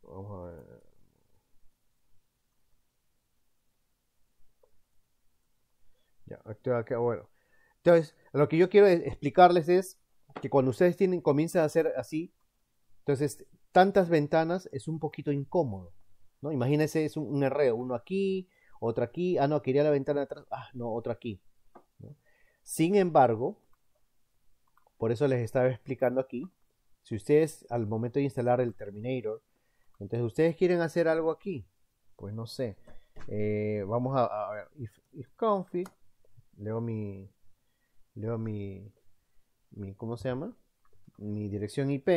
Vamos a ver. Ya, acá, bueno. Entonces, lo que yo quiero explicarles es que cuando ustedes tienen, comienzan a hacer así, entonces tantas ventanas es un poquito incómodo, ¿no? Imagínense, es un, r uno aquí, otro aquí, ah, no, quería la ventana atrás, ah, no, otro aquí. Sin embargo, por eso les estaba explicando aquí, si ustedes al momento de instalar el Terminator, entonces ustedes quieren hacer algo aquí, pues no sé, eh, vamos a, ver, if, config, leo mi, leo mi, ¿cómo se llama? Mi dirección IP,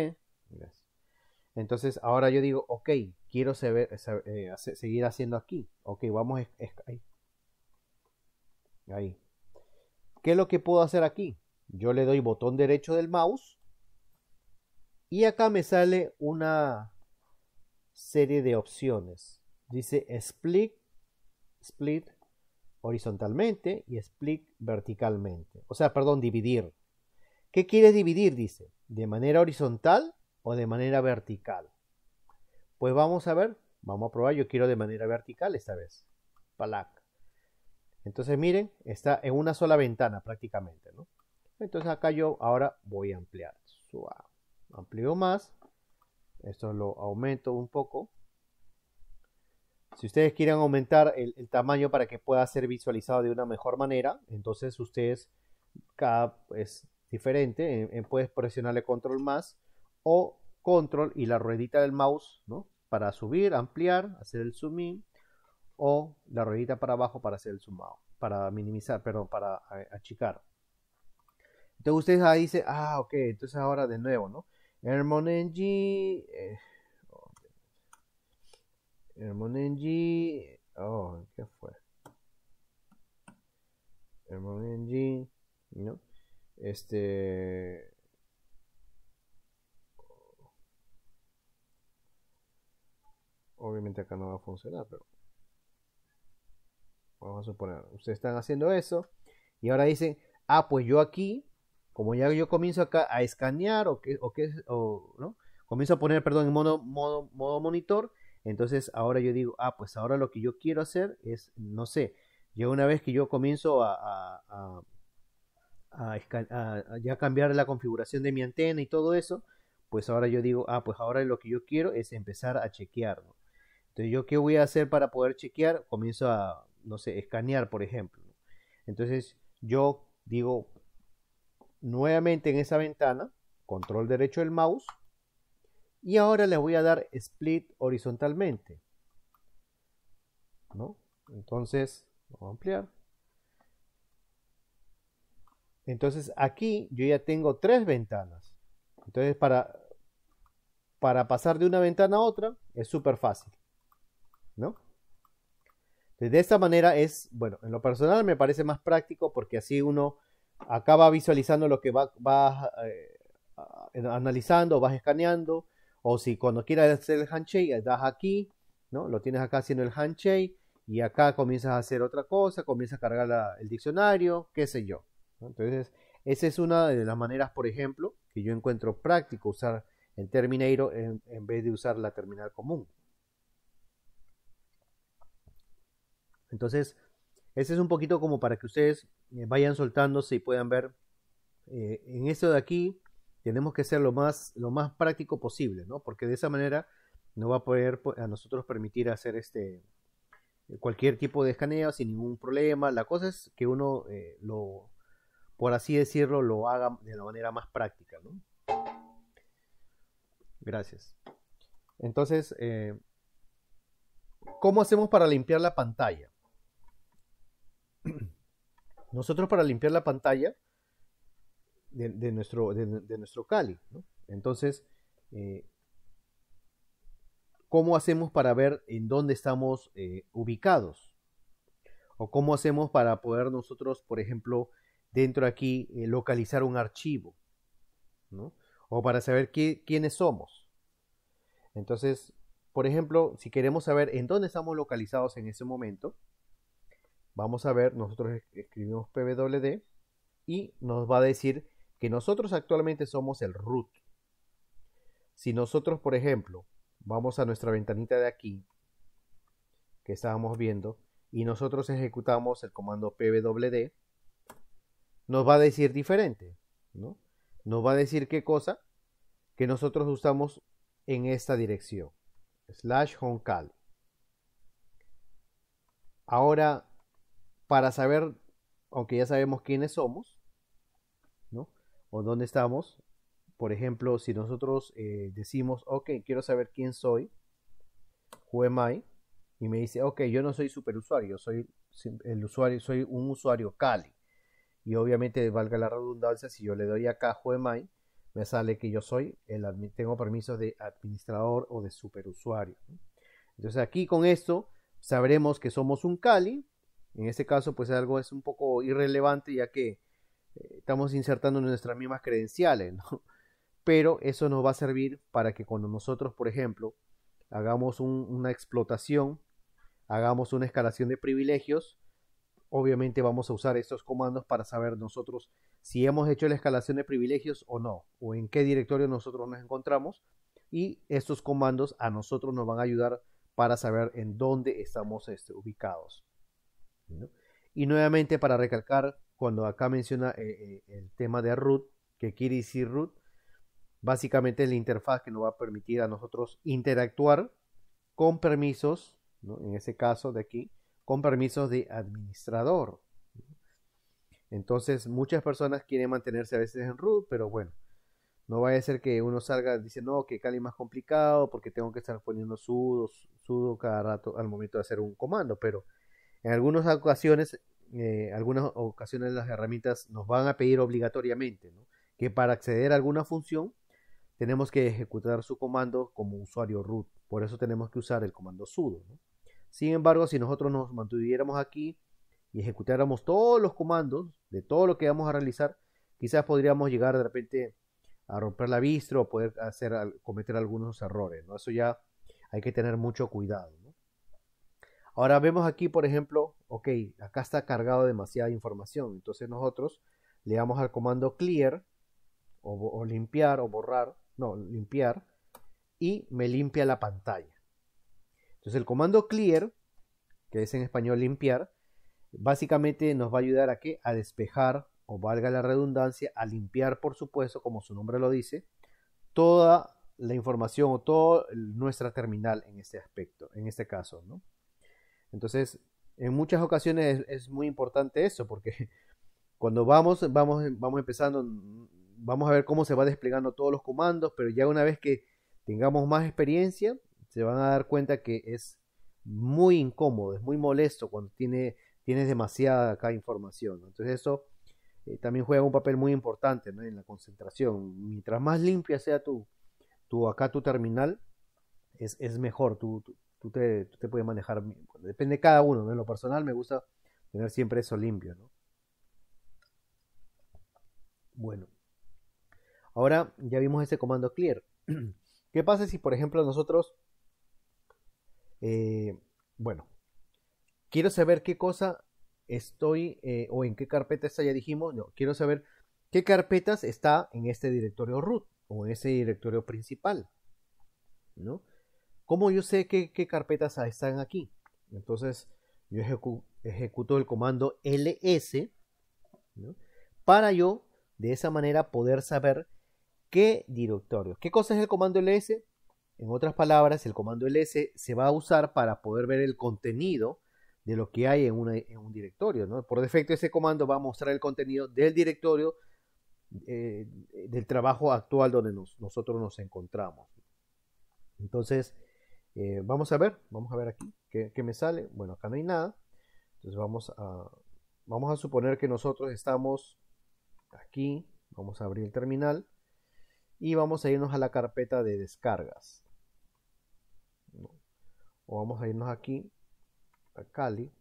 Entonces ahora yo digo, ok, quiero saber, eh, seguir haciendo aquí. Ok, vamos a, ahí. Ahí. ¿Qué es lo que puedo hacer aquí? Yo le doy botón derecho del mouse y acá me sale una serie de opciones. Dice split, split horizontalmente y split verticalmente. O sea, perdón, dividir. ¿Qué quiere dividir? Dice, ¿de manera horizontal o de manera vertical? Pues vamos a ver, vamos a probar. Yo quiero de manera vertical esta vez. Palac. Entonces miren, está en una sola ventana prácticamente, ¿no? Entonces acá yo ahora voy a ampliar. Amplio más. Esto lo aumento un poco. Si ustedes quieren aumentar el, tamaño para que pueda ser visualizado de una mejor manera, entonces ustedes, cada es pues, diferente, eh, eh, puedes presionarle control más o control y la ruedita del mouse, ¿no? Para subir, ampliar, hacer el zoom in o la ruedita para abajo para hacer el sumado, para minimizar, perdón, para achicar. Entonces ustedes ahí dicen, ah, ok, entonces ahora de nuevo, ¿no? Hermonengi, eh, oh, ng. oh, ¿qué fue? Hermonengi, ¿no? Este... Obviamente acá no va a funcionar, pero... Vamos a suponer, ustedes están haciendo eso y ahora dicen, ah, pues yo aquí, como ya yo comienzo acá a escanear o que, o que, o, ¿no? Comienzo a poner, perdón, en modo, modo, modo monitor, entonces ahora yo digo, ah, pues ahora lo que yo quiero hacer es, no sé, ya una vez que yo comienzo a, a, a, ya cambiar la configuración de mi antena y todo eso, pues ahora yo digo, ah, pues ahora lo que yo quiero es empezar a chequear. Entonces, ¿yo qué voy a hacer para poder chequear? Comienzo a, no sé, escanear, por ejemplo. Entonces yo digo nuevamente en esa ventana, control derecho del mouse, y ahora le voy a dar split horizontalmente. ¿no? Entonces, voy a ampliar. Entonces aquí yo ya tengo tres ventanas. Entonces para, para pasar de una ventana a otra es súper fácil. ¿No? De esta manera es, bueno, en lo personal me parece más práctico porque así uno acaba visualizando lo que va, eh, analizando, vas escaneando, o si cuando quieras hacer el handshake, eh, das aquí, ¿no? Lo tienes acá haciendo el handshake y acá comienzas a hacer otra cosa, comienzas a cargar el diccionario, qué sé yo. Entonces, esa es una de las maneras, por ejemplo, que yo encuentro práctico usar el Terminator en vez de usar la terminal común. Entonces, ese es un poquito como para que ustedes eh, vayan soltándose y puedan ver. Eh, en esto de aquí tenemos que ser lo más, lo más práctico posible, ¿no? Porque de esa manera no va a poder pues, a nosotros permitir hacer este cualquier tipo de escaneo sin ningún problema. La cosa es que uno eh, lo, por así decirlo, lo haga de la manera más práctica, ¿no? Gracias. Entonces, ¿cómo hacemos para limpiar la pantalla? Nosotros para limpiar la pantalla de, nuestro, de, nuestro Cali, Entonces, eh, ¿cómo hacemos para ver en dónde estamos eh, ubicados? ¿O cómo hacemos para poder nosotros, por ejemplo, dentro aquí, eh, localizar un archivo? O para saber quiénes somos. Entonces, por ejemplo, si queremos saber en dónde estamos localizados en ese momento, Vamos a ver, nosotros escribimos pwd y nos va a decir que nosotros actualmente somos el root. Si nosotros, por ejemplo, vamos a nuestra ventanita de aquí, que estábamos viendo, y nosotros ejecutamos el comando pwd, nos va a decir diferente, ¿no? Nos va a decir qué cosa que nosotros usamos en esta dirección, slash call Ahora, para saber, aunque ya sabemos quiénes somos, ¿no? O dónde estamos. Por ejemplo, si nosotros eh, decimos, ok, quiero saber quién soy, juemai, y me dice, ok, yo no soy superusuario, soy el usuario, soy un usuario Cali. Y obviamente, valga la redundancia, si yo le doy acá who am me sale que yo soy, el, tengo permisos de administrador o de superusuario. Entonces aquí con esto sabremos que somos un Cali. En este caso, pues algo es un poco irrelevante ya que eh, estamos insertando nuestras mismas credenciales, ¿no? Pero eso nos va a servir para que cuando nosotros, por ejemplo, hagamos una explotación, hagamos una escalación de privilegios, obviamente vamos a usar estos comandos para saber nosotros si hemos hecho la escalación de privilegios o no, o en qué directorio nosotros nos encontramos. Y estos comandos a nosotros nos van a ayudar para saber en dónde estamos este, ubicados. Y nuevamente para recalcar, cuando acá menciona eh, eh, el tema de root, que quiere decir root, básicamente es la interfaz que nos va a permitir a nosotros interactuar con permisos, ¿no? en ese caso de aquí, con permisos de administrador. Entonces, muchas personas quieren mantenerse a veces en root, pero bueno, no vaya a ser que uno salga y dice, no, que Cali es más complicado porque tengo que estar poniendo sudo, sudo cada rato al momento de hacer un comando, pero en algunas ocasiones, eh, algunas ocasiones las herramientas nos van a pedir obligatoriamente que para acceder a alguna función tenemos que ejecutar su comando como usuario root. Por eso tenemos que usar el comando sudo. Sin embargo, si nosotros nos mantuviéramos aquí y ejecutáramos todos los comandos de todo lo que vamos a realizar, quizás podríamos llegar de repente a romper la vista o poder hacer, cometer algunos errores. ¿no? Eso ya hay que tener mucho cuidado. Ahora vemos aquí, por ejemplo, ok, acá está cargado demasiada información. Entonces nosotros le damos al comando clear o, limpiar o borrar, no, limpiar y me limpia la pantalla. Entonces el comando clear, que es en español limpiar, básicamente nos va a ayudar a qué? a despejar o valga la redundancia, a limpiar, por supuesto, como su nombre lo dice, toda la información o toda nuestra terminal en este aspecto, en este caso, ¿no? Entonces, en muchas ocasiones es, muy importante eso, porque cuando vamos, vamos, vamos empezando, vamos a ver cómo se va desplegando todos los comandos, pero ya una vez que tengamos más experiencia, se van a dar cuenta que es muy incómodo, es muy molesto cuando tiene, tienes demasiada acá información. Entonces eso eh, también juega un papel muy importante en la concentración. Mientras más limpia sea tu, tu acá tu terminal, es, es mejor. tu, tú te, puedes manejar. Pues, depende de cada uno, ¿no? En lo personal me gusta tener siempre eso limpio, ¿no? Bueno. Ahora ya vimos ese comando clear. ¿Qué pasa si, por ejemplo, nosotros, eh, bueno, quiero saber qué cosa estoy eh, o en qué carpeta está, ya dijimos, no, quiero saber qué carpetas está en este directorio root o en ese directorio principal, ¿no? ¿Cómo yo sé qué, carpetas están aquí? Entonces yo ejecuto el comando ls para yo de esa manera poder saber qué directorio. ¿Qué cosa es el comando ls? En otras palabras, el comando ls se va a usar para poder ver el contenido de lo que hay en, un directorio. Por defecto ese comando va a mostrar el contenido del directorio eh, del trabajo actual donde nosotros nos encontramos. Entonces, eh, vamos a ver, vamos a ver aquí qué, me sale. Bueno, acá no hay nada. Entonces vamos a, vamos a suponer que nosotros estamos aquí. Vamos a abrir el terminal y vamos a irnos a la carpeta de descargas. O vamos a irnos aquí a Cali.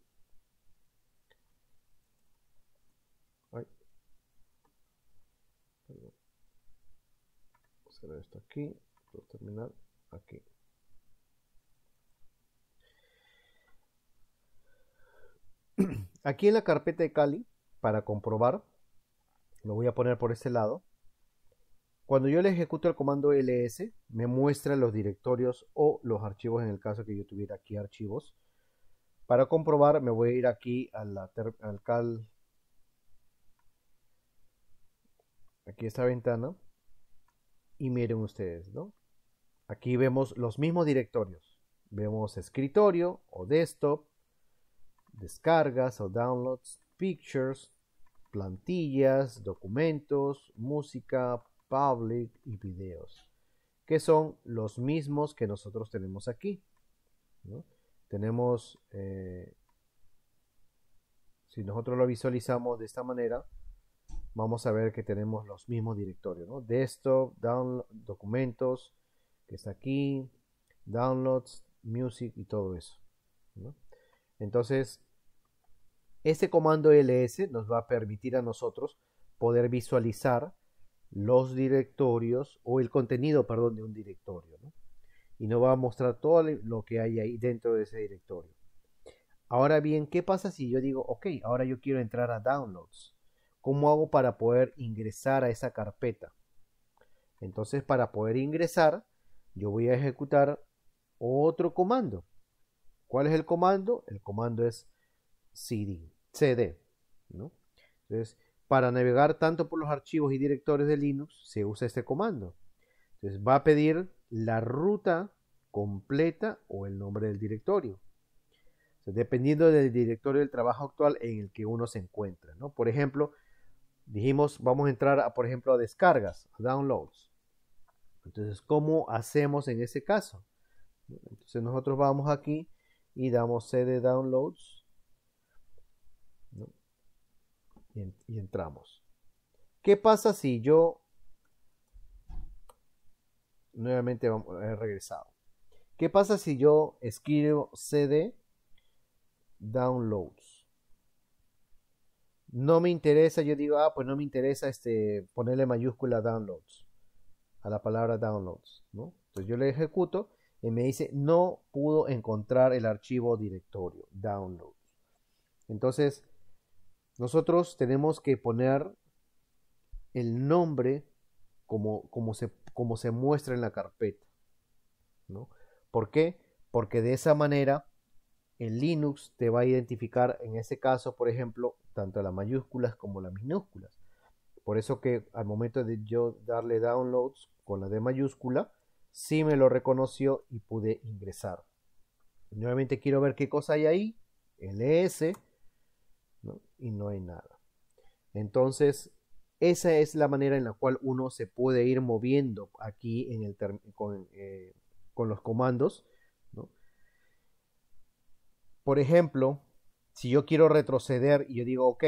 a esto aquí, terminal aquí. Aquí en la carpeta de Cali, para comprobar, lo voy a poner por este lado. Cuando yo le ejecuto el comando ls, me muestra los directorios o los archivos en el caso que yo tuviera aquí archivos. Para comprobar, me voy a ir aquí al cal. Aquí esta ventana. Y miren ustedes, ¿no? Aquí vemos los mismos directorios. Vemos escritorio o desktop, descargas o downloads, pictures, plantillas, documentos, música, public y videos, que son los mismos que nosotros tenemos aquí. Tenemos, eh, si nosotros lo visualizamos de esta manera, vamos a ver que tenemos los mismos directorios, ¿no? Desktop, documentos, que está aquí, downloads, music y todo eso. ¿no? Entonces, ese comando ls nos va a permitir a nosotros poder visualizar los directorios o el contenido, perdón, de un directorio. Y nos va a mostrar todo lo que hay ahí dentro de ese directorio. Ahora bien, ¿qué pasa si yo digo, ok, ahora yo quiero entrar a downloads? ¿Cómo hago para poder ingresar a esa carpeta? Entonces, para poder ingresar, yo voy a ejecutar otro comando. ¿Cuál es el comando? El comando es cd, cd. Entonces, para navegar tanto por los archivos y directores de Linux se usa este comando. Entonces va a pedir la ruta completa o el nombre del directorio. dependiendo del directorio del trabajo actual en el que uno se encuentra. Por ejemplo, dijimos, vamos a entrar, a, por ejemplo, a descargas, a downloads. Entonces, ¿cómo hacemos en ese caso? Entonces nosotros vamos aquí y damos cd downloads y, entramos. ¿Qué pasa si yo nuevamente he regresado? ¿Qué pasa si yo escribo cd downloads? No me interesa, yo digo, ah, pues no me interesa este, ponerle mayúscula downloads a la palabra downloads, Entonces yo le ejecuto y me dice, no pudo encontrar el archivo directorio, download. Entonces, nosotros tenemos que poner el nombre como, como, se, como se muestra en la carpeta. ¿no? ¿Por qué? Porque de esa manera el Linux te va a identificar, en ese caso, por ejemplo, tanto las mayúsculas como las minúsculas. Por eso que al momento de yo darle downloads con la D mayúscula, sí me lo reconoció y pude ingresar. Nuevamente quiero ver qué cosa hay ahí, LS, y no hay nada. Entonces, esa es la manera en la cual uno se puede ir moviendo aquí en el eh, con, los comandos. Por ejemplo, si yo quiero retroceder y yo digo, ok,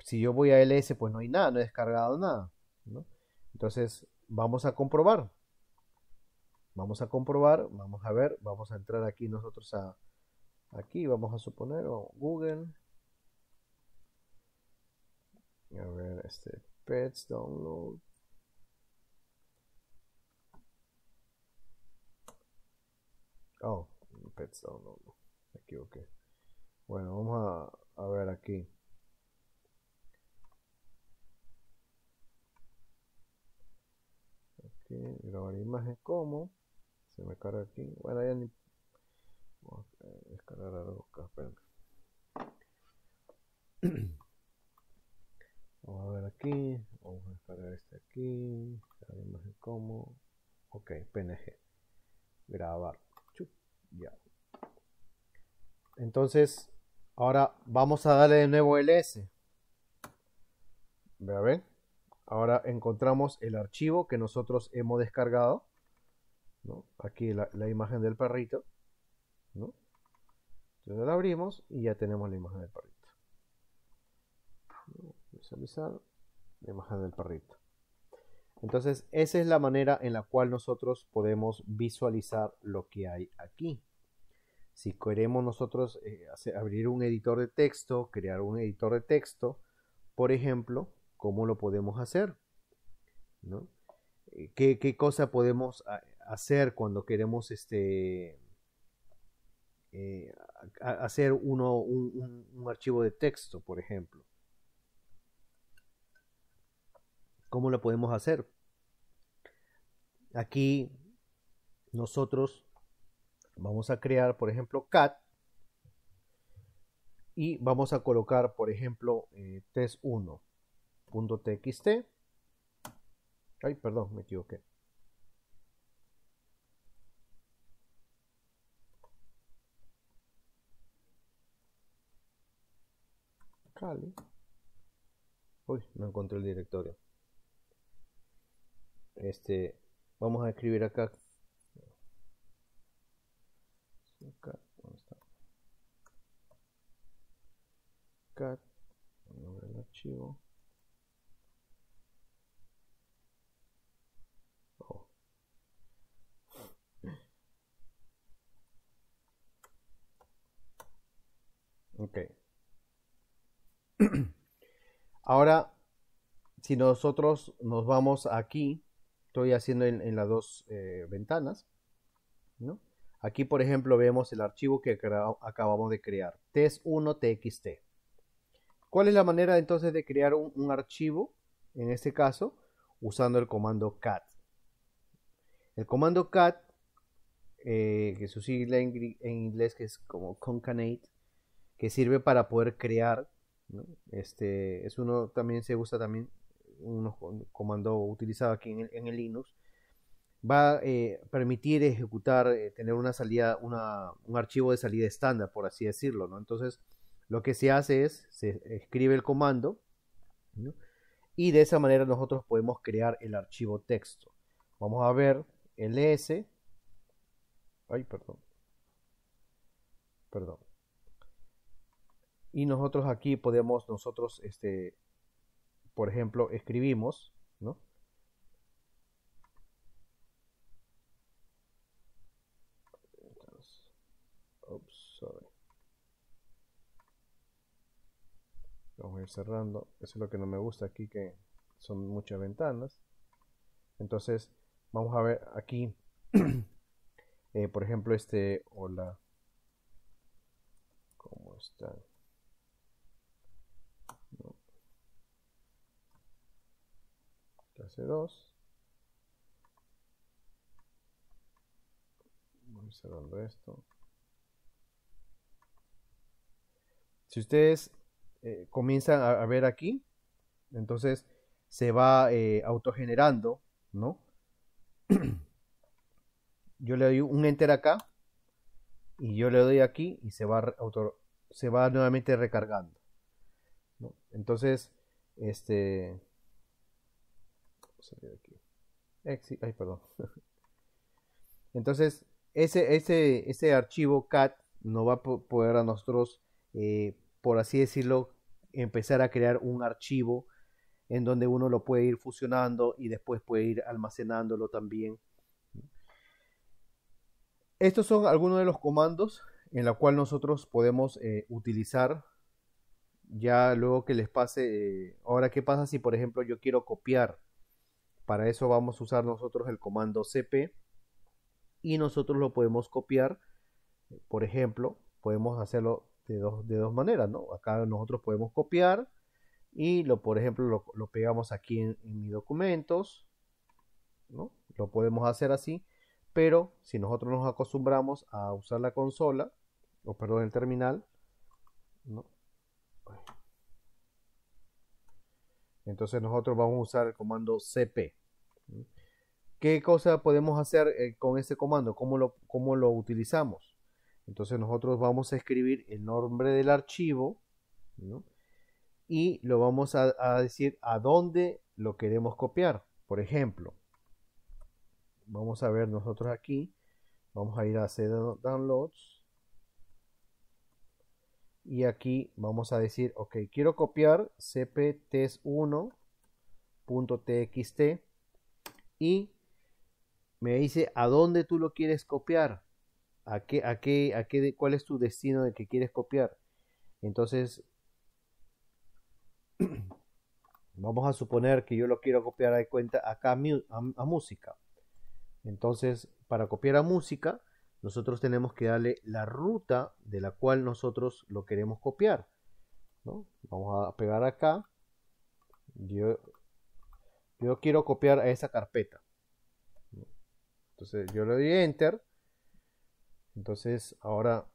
si yo voy a LS, pues no hay nada, no he descargado nada. Entonces, vamos a comprobar. Vamos a comprobar, vamos a ver, vamos a entrar aquí nosotros a aquí, vamos a suponer, o Google. A ver, este pets download. Oh, pets download. Me equivoqué. Bueno, vamos a, a ver aquí. grabar imagen como me carga aquí. Bueno, ya ni. Vamos a eh, descargar algo acá, Vamos a ver aquí, vamos a descargar este aquí, sabemos el cómo. Ok, PNG. Grabar. ya. Entonces, ahora vamos a darle de nuevo ls. ¿Ve a Ahora encontramos el archivo que nosotros hemos descargado. Aquí la, imagen del perrito, Entonces la abrimos y ya tenemos la imagen del perrito. Visualizar la imagen del perrito. Entonces, esa es la manera en la cual nosotros podemos visualizar lo que hay aquí. Si queremos nosotros eh, abrir un editor de texto, crear un editor de texto, por ejemplo, ¿cómo lo podemos hacer? Eh, ¿Qué, ¿Qué, cosa podemos ah, hacer cuando queremos este, eh, hacer uno, un, archivo de texto, por ejemplo. ¿Cómo lo podemos hacer? Aquí nosotros vamos a crear, por ejemplo, cat y vamos a colocar, por ejemplo, eh, test1.txt. Ay, perdón, me equivoqué. Uy, no encontré el directorio. Este, vamos a escribir acá. Acá ¿dónde está? Cat, nombre del archivo. Oh. Okay. Ahora, si nosotros nos vamos aquí, estoy haciendo en, las dos eh, ventanas, ¿no? Aquí, por ejemplo, vemos el archivo que acabamos de crear, test1txt. ¿Cuál es la manera entonces de crear un, archivo? En este caso, usando el comando cat. El comando cat, eh, que su sigla en, en, inglés que es como concatenate, que sirve para poder crear este, es uno también se usa también un comando utilizado aquí en el, Linux va a eh, permitir ejecutar, eh, tener una salida, una, un archivo de salida estándar, por así decirlo, Entonces, lo que se hace es, se escribe el comando, Y de esa manera nosotros podemos crear el archivo texto. Vamos a ver ls, ay, perdón, perdón, y nosotros aquí podemos, nosotros, este, por ejemplo, escribimos, ¿no? Vamos a ir cerrando. Eso es lo que no me gusta aquí, que son muchas ventanas. Entonces, vamos a ver aquí, eh, por ejemplo, este, hola, ¿cómo están? 2 Voy cerrando esto. Si ustedes eh, comienzan a, ver aquí, entonces se va eh, autogenerando, ¿no? yo le doy un enter acá y yo le doy aquí y se va, se va nuevamente recargando. ¿no? Entonces, este... Pues, eh, perdón. Entonces, ese, ese, archivo CAT no va a poder a nosotros, eh, por así decirlo, empezar a crear un archivo en donde uno lo puede ir fusionando y después puede ir almacenándolo también. Estos son algunos de los comandos en la cual nosotros podemos eh, utilizar ya luego que les pase. ahora, ¿qué pasa si, por ejemplo, yo quiero copiar para eso vamos a usar nosotros el comando cp y nosotros lo podemos copiar. Por ejemplo, podemos hacerlo de dos, de dos maneras, ¿no? Acá nosotros podemos copiar y lo, por ejemplo, lo, pegamos aquí en, en mi documentos, ¿no? Lo podemos hacer así, pero si nosotros nos acostumbramos a usar la consola, o perdón, el terminal, ¿no? Entonces nosotros vamos a usar el comando cp. ¿Qué cosa podemos hacer eh, con ese comando? ¿Cómo lo, utilizamos? Entonces nosotros vamos a escribir el nombre del archivo y lo vamos a, a, decir a dónde lo queremos copiar. Por ejemplo, vamos a ver nosotros aquí, vamos a ir a hacer downloads y aquí vamos a decir, ok, quiero copiar cptest1.txt y me dice a dónde tú lo quieres copiar, a qué, a qué, a qué, cuál es tu destino de que quieres copiar. Entonces, vamos a suponer que yo lo quiero copiar de cuenta acá a música. Entonces, para copiar a música, nosotros tenemos que darle la ruta de la cual nosotros lo queremos copiar. Vamos a pegar acá. Yo, quiero copiar a esa carpeta. Entonces yo le doy enter. Entonces ahora,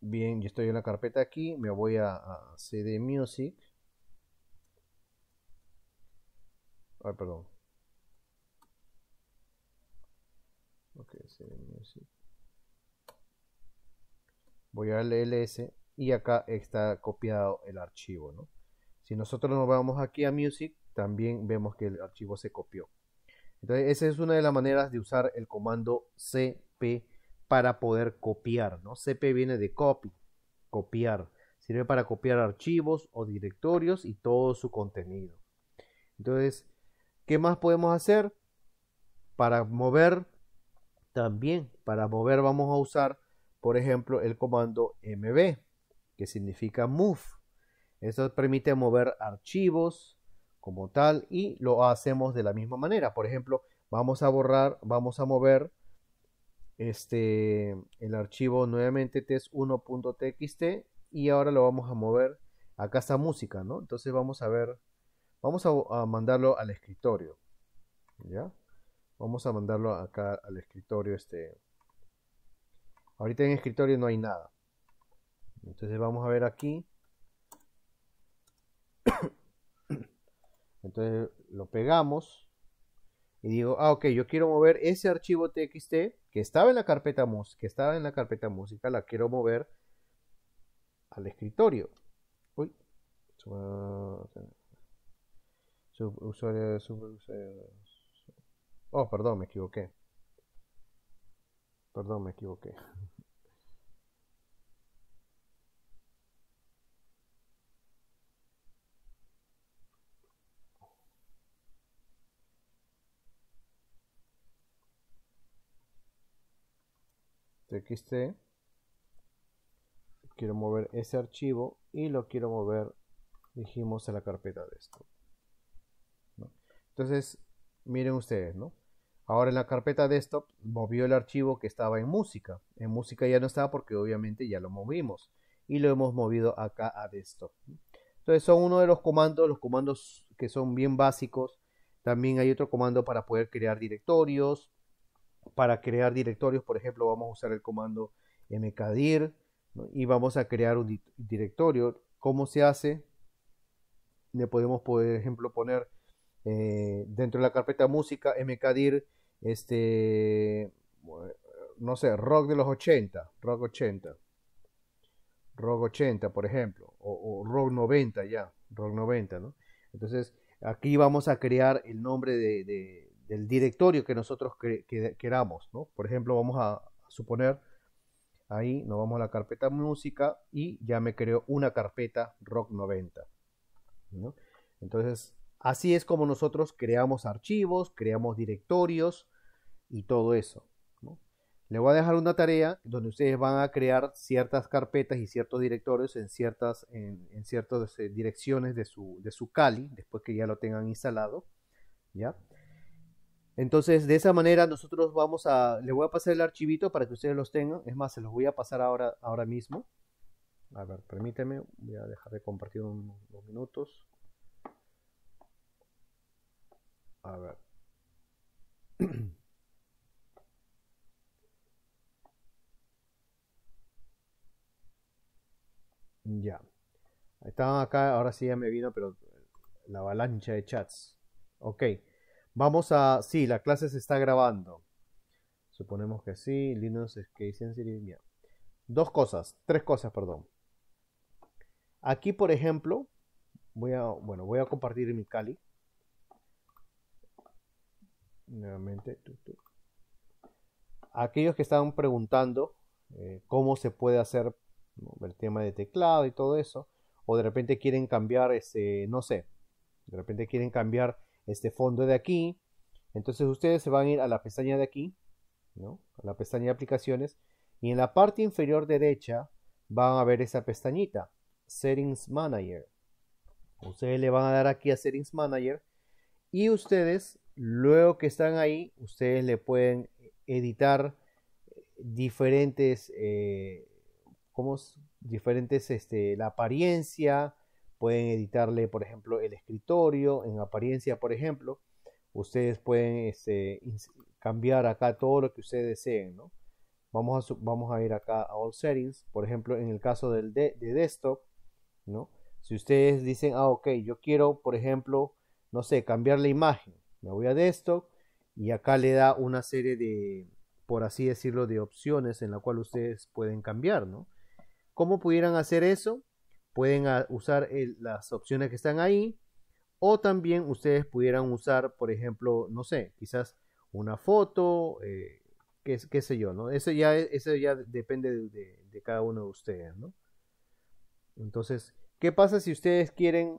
bien, yo estoy en la carpeta aquí. Me voy a, a CD Music. Ay, perdón. Music. Voy al ls y acá está copiado el archivo, Si nosotros nos vamos aquí a Music, también vemos que el archivo se copió. Entonces, esa es una de las maneras de usar el comando cp para poder copiar, ¿no? cp viene de copy, copiar. Sirve para copiar archivos o directorios y todo su contenido. Entonces, ¿qué más podemos hacer? Para mover también para mover vamos a usar, por ejemplo, el comando mv, que significa move. Eso permite mover archivos como tal y lo hacemos de la misma manera. Por ejemplo, vamos a borrar, vamos a mover este el archivo nuevamente test1.txt y ahora lo vamos a mover a casa música, ¿no? Entonces vamos a ver, vamos a mandarlo al escritorio. ¿Ya? Vamos a mandarlo acá al escritorio. Este. Ahorita en escritorio no hay nada. Entonces vamos a ver aquí. Entonces lo pegamos. Y digo, ah, ok, yo quiero mover ese archivo txt que estaba en la carpeta que estaba en la carpeta música, la quiero mover al escritorio. Uy. usuario. Oh, perdón, me equivoqué. Perdón, me equivoqué. txt este. quiero mover ese archivo y lo quiero mover dijimos a la carpeta de esto entonces miren ustedes no Ahora en la carpeta desktop movió el archivo que estaba en música. En música ya no estaba porque obviamente ya lo movimos y lo hemos movido acá a desktop. Entonces son uno de los comandos, los comandos que son bien básicos. También hay otro comando para poder crear directorios. Para crear directorios, por ejemplo, vamos a usar el comando mkdir y vamos a crear un directorio. ¿Cómo se hace? Le podemos, por ejemplo, poner eh, dentro de la carpeta música mkdir este, no sé, rock de los 80, rock 80, rock 80, por ejemplo, o, rock 90 ya, rock 90, ¿no? Entonces, aquí vamos a crear el nombre de, del directorio que nosotros que, queramos, ¿no? Por ejemplo, vamos a, suponer, ahí nos vamos a la carpeta música y ya me creo una carpeta rock 90, Entonces, Así es como nosotros creamos archivos, creamos directorios y todo eso. Le voy a dejar una tarea donde ustedes van a crear ciertas carpetas y ciertos directorios en ciertas, en, eh, direcciones de su, de después que ya lo tengan instalado. ¿ya? Entonces, de esa manera nosotros vamos a... Le voy a pasar el archivito para que ustedes los tengan. Es más, se los voy a pasar ahora, ahora mismo. A ver, permíteme. Voy a dejar de compartir unos minutos. A ver. ya. Estaban acá, ahora sí ya me vino, pero la avalancha de chats. Ok. Vamos a. Sí, la clase se está grabando. Suponemos que sí. Linux que dicen bien Dos cosas. Tres cosas, perdón. Aquí, por ejemplo, voy a. Bueno, voy a compartir mi Cali nuevamente. Aquellos que estaban preguntando eh, cómo se puede hacer el tema de teclado y todo eso, o de repente quieren cambiar ese, no sé, de repente quieren cambiar este fondo de aquí, entonces ustedes se van a ir a la pestaña de aquí, ¿no? A la pestaña de aplicaciones, y en la parte inferior derecha van a ver esa pestañita, Settings Manager. Ustedes le van a dar aquí a Settings Manager y ustedes Luego que están ahí, ustedes le pueden editar diferentes, eh, ¿cómo diferentes, este, la apariencia, pueden editarle, por ejemplo, el escritorio, en apariencia, por ejemplo, ustedes pueden este, cambiar acá todo lo que ustedes deseen, ¿no? Vamos a, vamos a ir acá a All Settings, por ejemplo, en el caso del de, desktop, ¿no? Si ustedes dicen, ah, ok, yo quiero, por ejemplo, no sé, cambiar la imagen, me voy a desktop y acá le da una serie de, por así decirlo, de opciones en la cual ustedes pueden cambiar, ¿no? ¿Cómo pudieran hacer eso? Pueden ah, usar las opciones que están ahí o también ustedes pudieran usar, por ejemplo, no sé, quizás una foto, eh, qué, qué, sé yo, ¿no? Eso ya, eso ya depende de, cada uno de ustedes, ¿no? Entonces, ¿qué pasa si ustedes quieren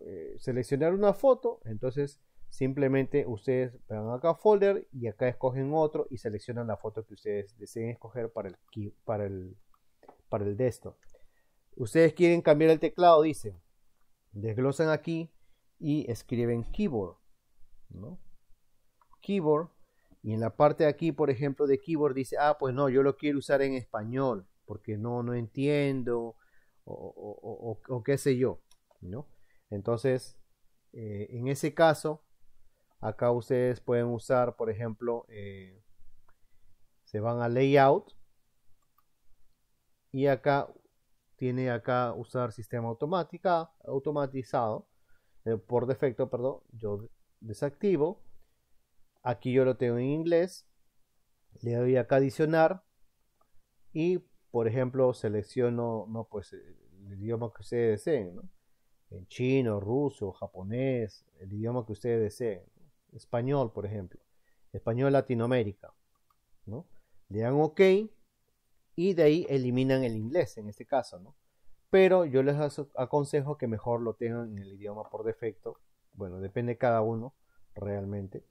eh, seleccionar una foto? Entonces, Simplemente ustedes van acá a folder y acá escogen otro y seleccionan la foto que ustedes deseen escoger para el, para para el desktop. Ustedes quieren cambiar el teclado, dicen. Desglosan aquí y escriben keyboard. Keyboard. Y en la parte de aquí, por ejemplo, de keyboard dice, ah, pues no, yo lo quiero usar en español porque no, no entiendo o, qué sé yo. ¿no? Entonces, eh, en ese caso, Acá ustedes pueden usar, por ejemplo, eh, se van a layout y acá tiene acá usar sistema automática, automatizado eh, por defecto, perdón, yo desactivo. Aquí yo lo tengo en inglés. Le doy acá adicionar y por ejemplo selecciono no pues el idioma que ustedes deseen, en chino, ruso, japonés, el idioma que ustedes deseen español, por ejemplo, español Latinoamérica, ¿no? Le dan OK y de ahí eliminan el inglés en este caso, ¿no? Pero yo les aconsejo que mejor lo tengan en el idioma por defecto. Bueno, depende cada uno realmente,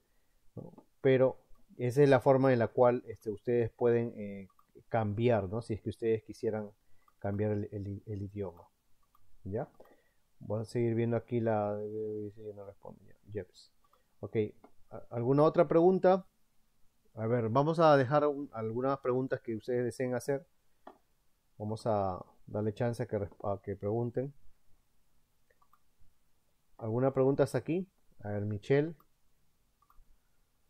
¿no? pero esa es la forma en la cual este, ustedes pueden eh, cambiar, ¿no? Si es que ustedes quisieran cambiar el, idioma, ¿ya? Voy a seguir viendo aquí la... Eh, eh, no Ok, ¿alguna otra pregunta? A ver, vamos a dejar algunas preguntas que ustedes deseen hacer. Vamos a darle chance a que, que pregunten. ¿Alguna pregunta hasta aquí? A ver, Michelle.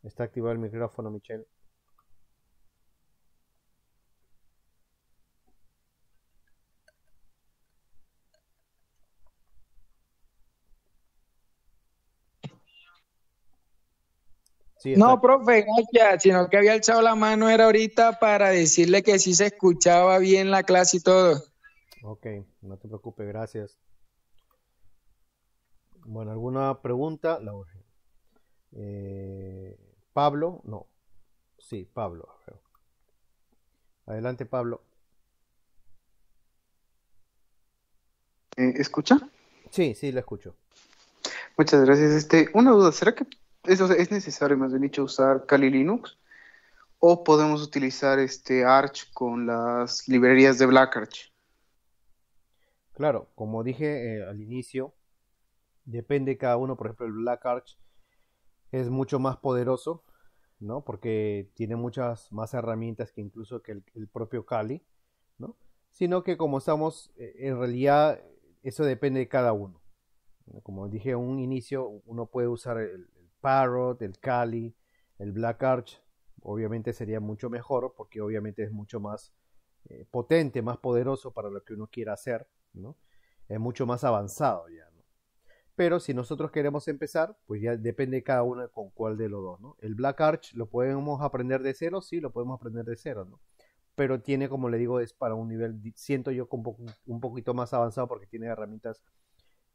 Está activado el micrófono, Michelle. no, profe, gracias, sino que había echado la mano era ahorita para decirle que sí se escuchaba bien la clase y todo. Ok, no te preocupes, gracias. Bueno, ¿alguna pregunta? La eh, Pablo, no. Sí, Pablo. Adelante, Pablo. ¿Escucha? Sí, sí, la escucho. Muchas gracias. Este, una duda, ¿será que es necesario, más bien dicho, usar Kali Linux o podemos utilizar este Arch con las librerías de BlackArch. Claro, como dije eh, al inicio, depende cada uno, por ejemplo, el BlackArch es mucho más poderoso, ¿no? Porque tiene muchas más herramientas que incluso que el, propio Kali, ¿no? Sino que como estamos, eh, en realidad eso depende de cada uno. Como dije en un inicio, uno puede usar el, Parrot, el Kali, el Black Arch, obviamente sería mucho mejor porque obviamente es mucho más eh, potente, más poderoso para lo que uno quiera hacer, ¿no? Es mucho más avanzado ya, ¿no? Pero si nosotros queremos empezar, pues ya depende cada uno con cuál de los dos, ¿no? El Black Arch lo podemos aprender de cero, sí, lo podemos aprender de cero, ¿no? Pero tiene, como le digo, es para un nivel, siento yo, un, un poquito más avanzado porque tiene herramientas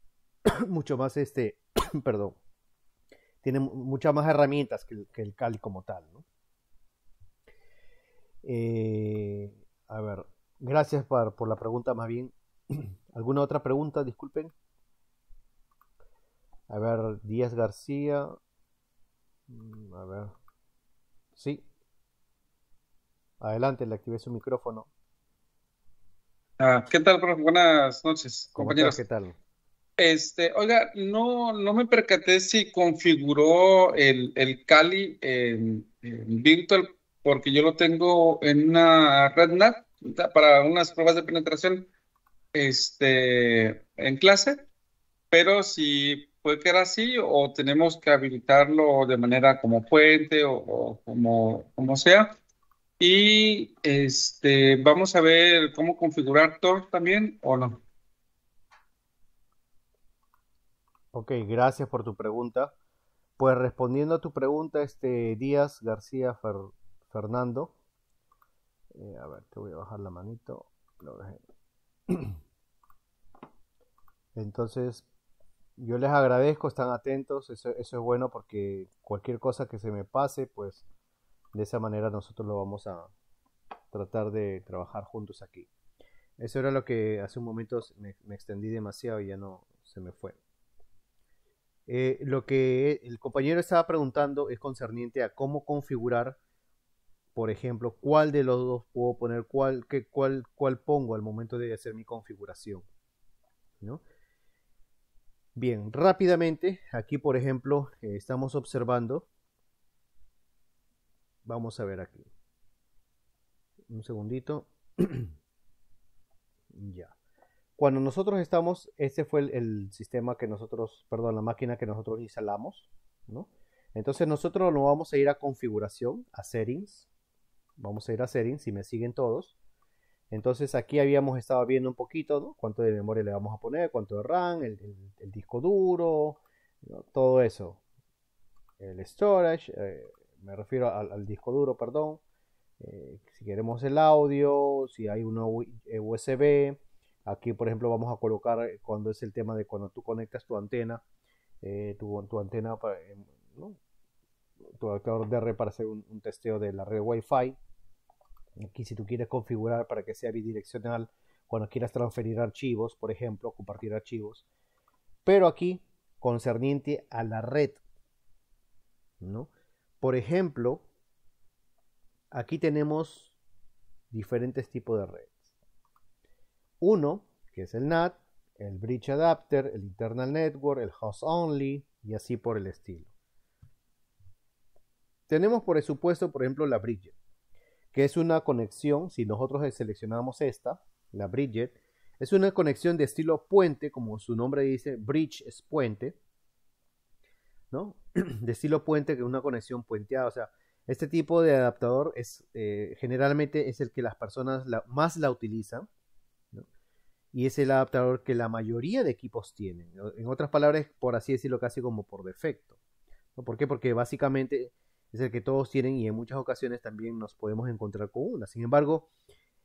mucho más, este, perdón, tiene muchas más herramientas que, el Cali como tal. ¿no? Eh, a ver, gracias por, la pregunta más bien. ¿Alguna otra pregunta? Disculpen. A ver, Díaz García. Mm, a ver. Sí. Adelante, le activé su micrófono. Ah, ¿Qué tal, profe? Buenas noches, compañeros. ¿Qué tal? Este, oiga, no, me percaté si configuró el, el Kali en, Virtual, porque yo lo tengo en una red NAT para unas pruebas de penetración este, en clase, pero si puede quedar así o tenemos que habilitarlo de manera como puente o, como, como sea. Y este, vamos a ver cómo configurar Tor también o no. Ok, gracias por tu pregunta. Pues respondiendo a tu pregunta, este Díaz García Fernando. Eh, a ver, te voy a bajar la manito. Entonces, yo les agradezco, están atentos, eso, es bueno porque cualquier cosa que se me pase, pues de esa manera nosotros lo vamos a tratar de trabajar juntos aquí. Eso era lo que hace un momento me extendí demasiado y ya no se me fue. Eh, lo que el compañero estaba preguntando es concerniente a cómo configurar, por ejemplo, cuál de los dos puedo poner, cuál, cuál, cuál pongo al momento de hacer mi configuración. Bien, rápidamente, aquí por ejemplo, eh, estamos observando. Vamos a ver aquí. Un segundito. ya. Cuando nosotros estamos, este fue el, sistema que nosotros, perdón, la máquina que nosotros instalamos, ¿no? Entonces nosotros nos vamos a ir a configuración, a settings, vamos a ir a settings, si me siguen todos. Entonces aquí habíamos estado viendo un poquito, ¿no? Cuánto de memoria le vamos a poner, cuánto de RAM, el, disco duro, todo eso. El storage, eh, me refiero al, disco duro, perdón. Eh, si queremos el audio, si hay uno USB, eh, Aquí, por ejemplo, vamos a colocar eh, cuando es el tema de cuando tú conectas tu antena, eh, tu, antena, eh, tu adaptador de red para hacer un, testeo de la red Wi-Fi. Aquí, si tú quieres configurar para que sea bidireccional, cuando quieras transferir archivos, por ejemplo, compartir archivos. Pero aquí, concerniente a la red, Por ejemplo, aquí tenemos diferentes tipos de red uno, que es el NAT, el Bridge Adapter, el Internal Network, el Host Only y así por el estilo. Tenemos por supuesto, por ejemplo, la Bridget, que es una conexión, si nosotros seleccionamos esta, la Bridget, es una conexión de estilo puente, como su nombre dice, bridge es puente, ¿no? De estilo puente, que es una conexión puenteada, o sea, este tipo de adaptador es eh, generalmente es el que las personas más la utilizan y es el adaptador que la mayoría de equipos tienen. En otras palabras, por así decirlo, casi como por defecto. ¿Por qué? Porque básicamente es el que todos tienen y en muchas ocasiones también nos podemos encontrar con una. Sin embargo,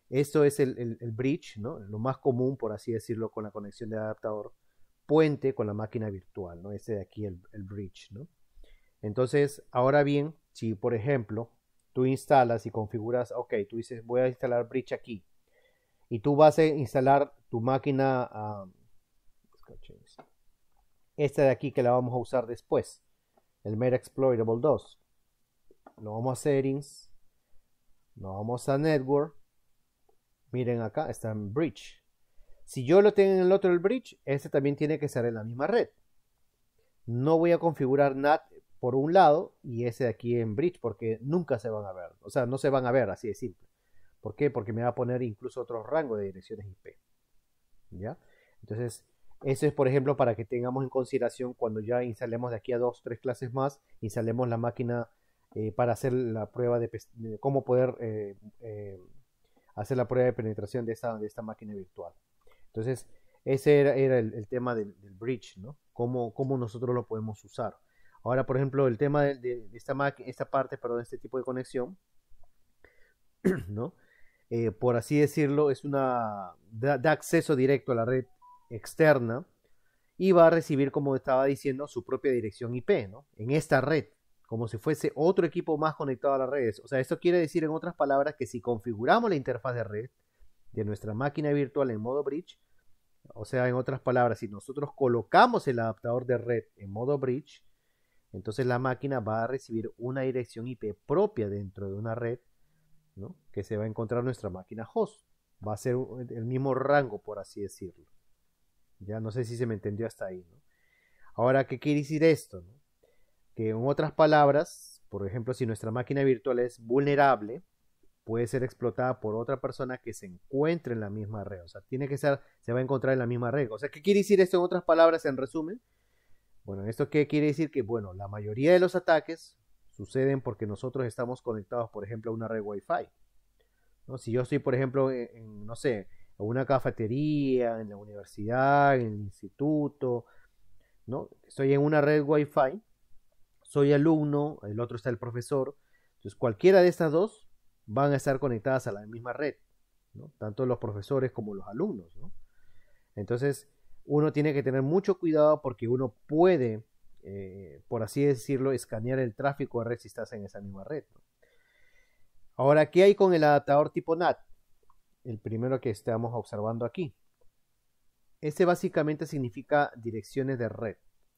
esto es el, bridge, ¿no? lo más común, por así decirlo, con la conexión de adaptador puente con la máquina virtual, ¿no? Este de aquí, el, el bridge, ¿no? Entonces, ahora bien, si por ejemplo tú instalas y configuras, ok, tú dices voy a instalar bridge aquí, y tú vas a instalar tu máquina, esta de aquí que la vamos a usar después, el Mera Exploitable 2. Nos vamos a Settings, nos vamos a Network, miren acá, está en Bridge. Si yo lo tengo en el otro el bridge, este también tiene que ser en la misma red. No voy a configurar NAT por un lado y ese de aquí en bridge porque nunca se van a ver. O sea, no se van a ver, así de simple. ¿Por qué? Porque me va a poner incluso otro rango de direcciones IP. ¿Ya? Entonces, eso es, por ejemplo, para que tengamos en consideración cuando ya instalemos de aquí a dos, tres clases más, instalemos la máquina eh, para hacer la prueba de, cómo poder eh, eh, hacer la prueba de penetración de esta, de esta máquina virtual. Entonces, ese era, el, tema del, bridge, ¿no? Cómo, cómo, nosotros lo podemos usar. Ahora, por ejemplo, el tema de, de esta, esta parte, perdón, este tipo de conexión, ¿no? Eh, por así decirlo, es una da, acceso directo a la red externa y va a recibir, como estaba diciendo, su propia dirección IP, En esta red, como si fuese otro equipo más conectado a las redes. O sea, esto quiere decir, en otras palabras, que si configuramos la interfaz de red de nuestra máquina virtual en modo bridge, o sea, en otras palabras, si nosotros colocamos el adaptador de red en modo bridge, entonces la máquina va a recibir una dirección IP propia dentro de una red que se va a encontrar nuestra máquina host. Va a ser el mismo rango, por así decirlo. Ya no sé si se me entendió hasta ahí. ¿no? Ahora, ¿qué quiere decir esto? Que en otras palabras, por ejemplo, si nuestra máquina virtual es vulnerable, puede ser explotada por otra persona que se encuentre en la misma red. O sea, tiene que ser, se va a encontrar en la misma red. O sea, ¿qué quiere decir esto en otras palabras, en resumen? Bueno, ¿esto qué quiere decir? Que, bueno, la mayoría de los ataques suceden porque nosotros estamos conectados, por ejemplo, a una red Wi-Fi. Si yo estoy, por ejemplo, en, no sé, una cafetería, en la universidad, en el instituto, ¿no? Estoy en una red Wi-Fi, soy alumno, el otro está el profesor. Entonces, cualquiera de estas dos van a estar conectadas a la misma red, ¿no? Tanto los profesores como los alumnos, Entonces, uno tiene que tener mucho cuidado porque uno puede eh, por así decirlo, escanear el tráfico de red si estás en esa misma red. Ahora, ¿qué hay con el adaptador tipo NAT? El primero que estamos observando aquí. Este básicamente significa direcciones de red.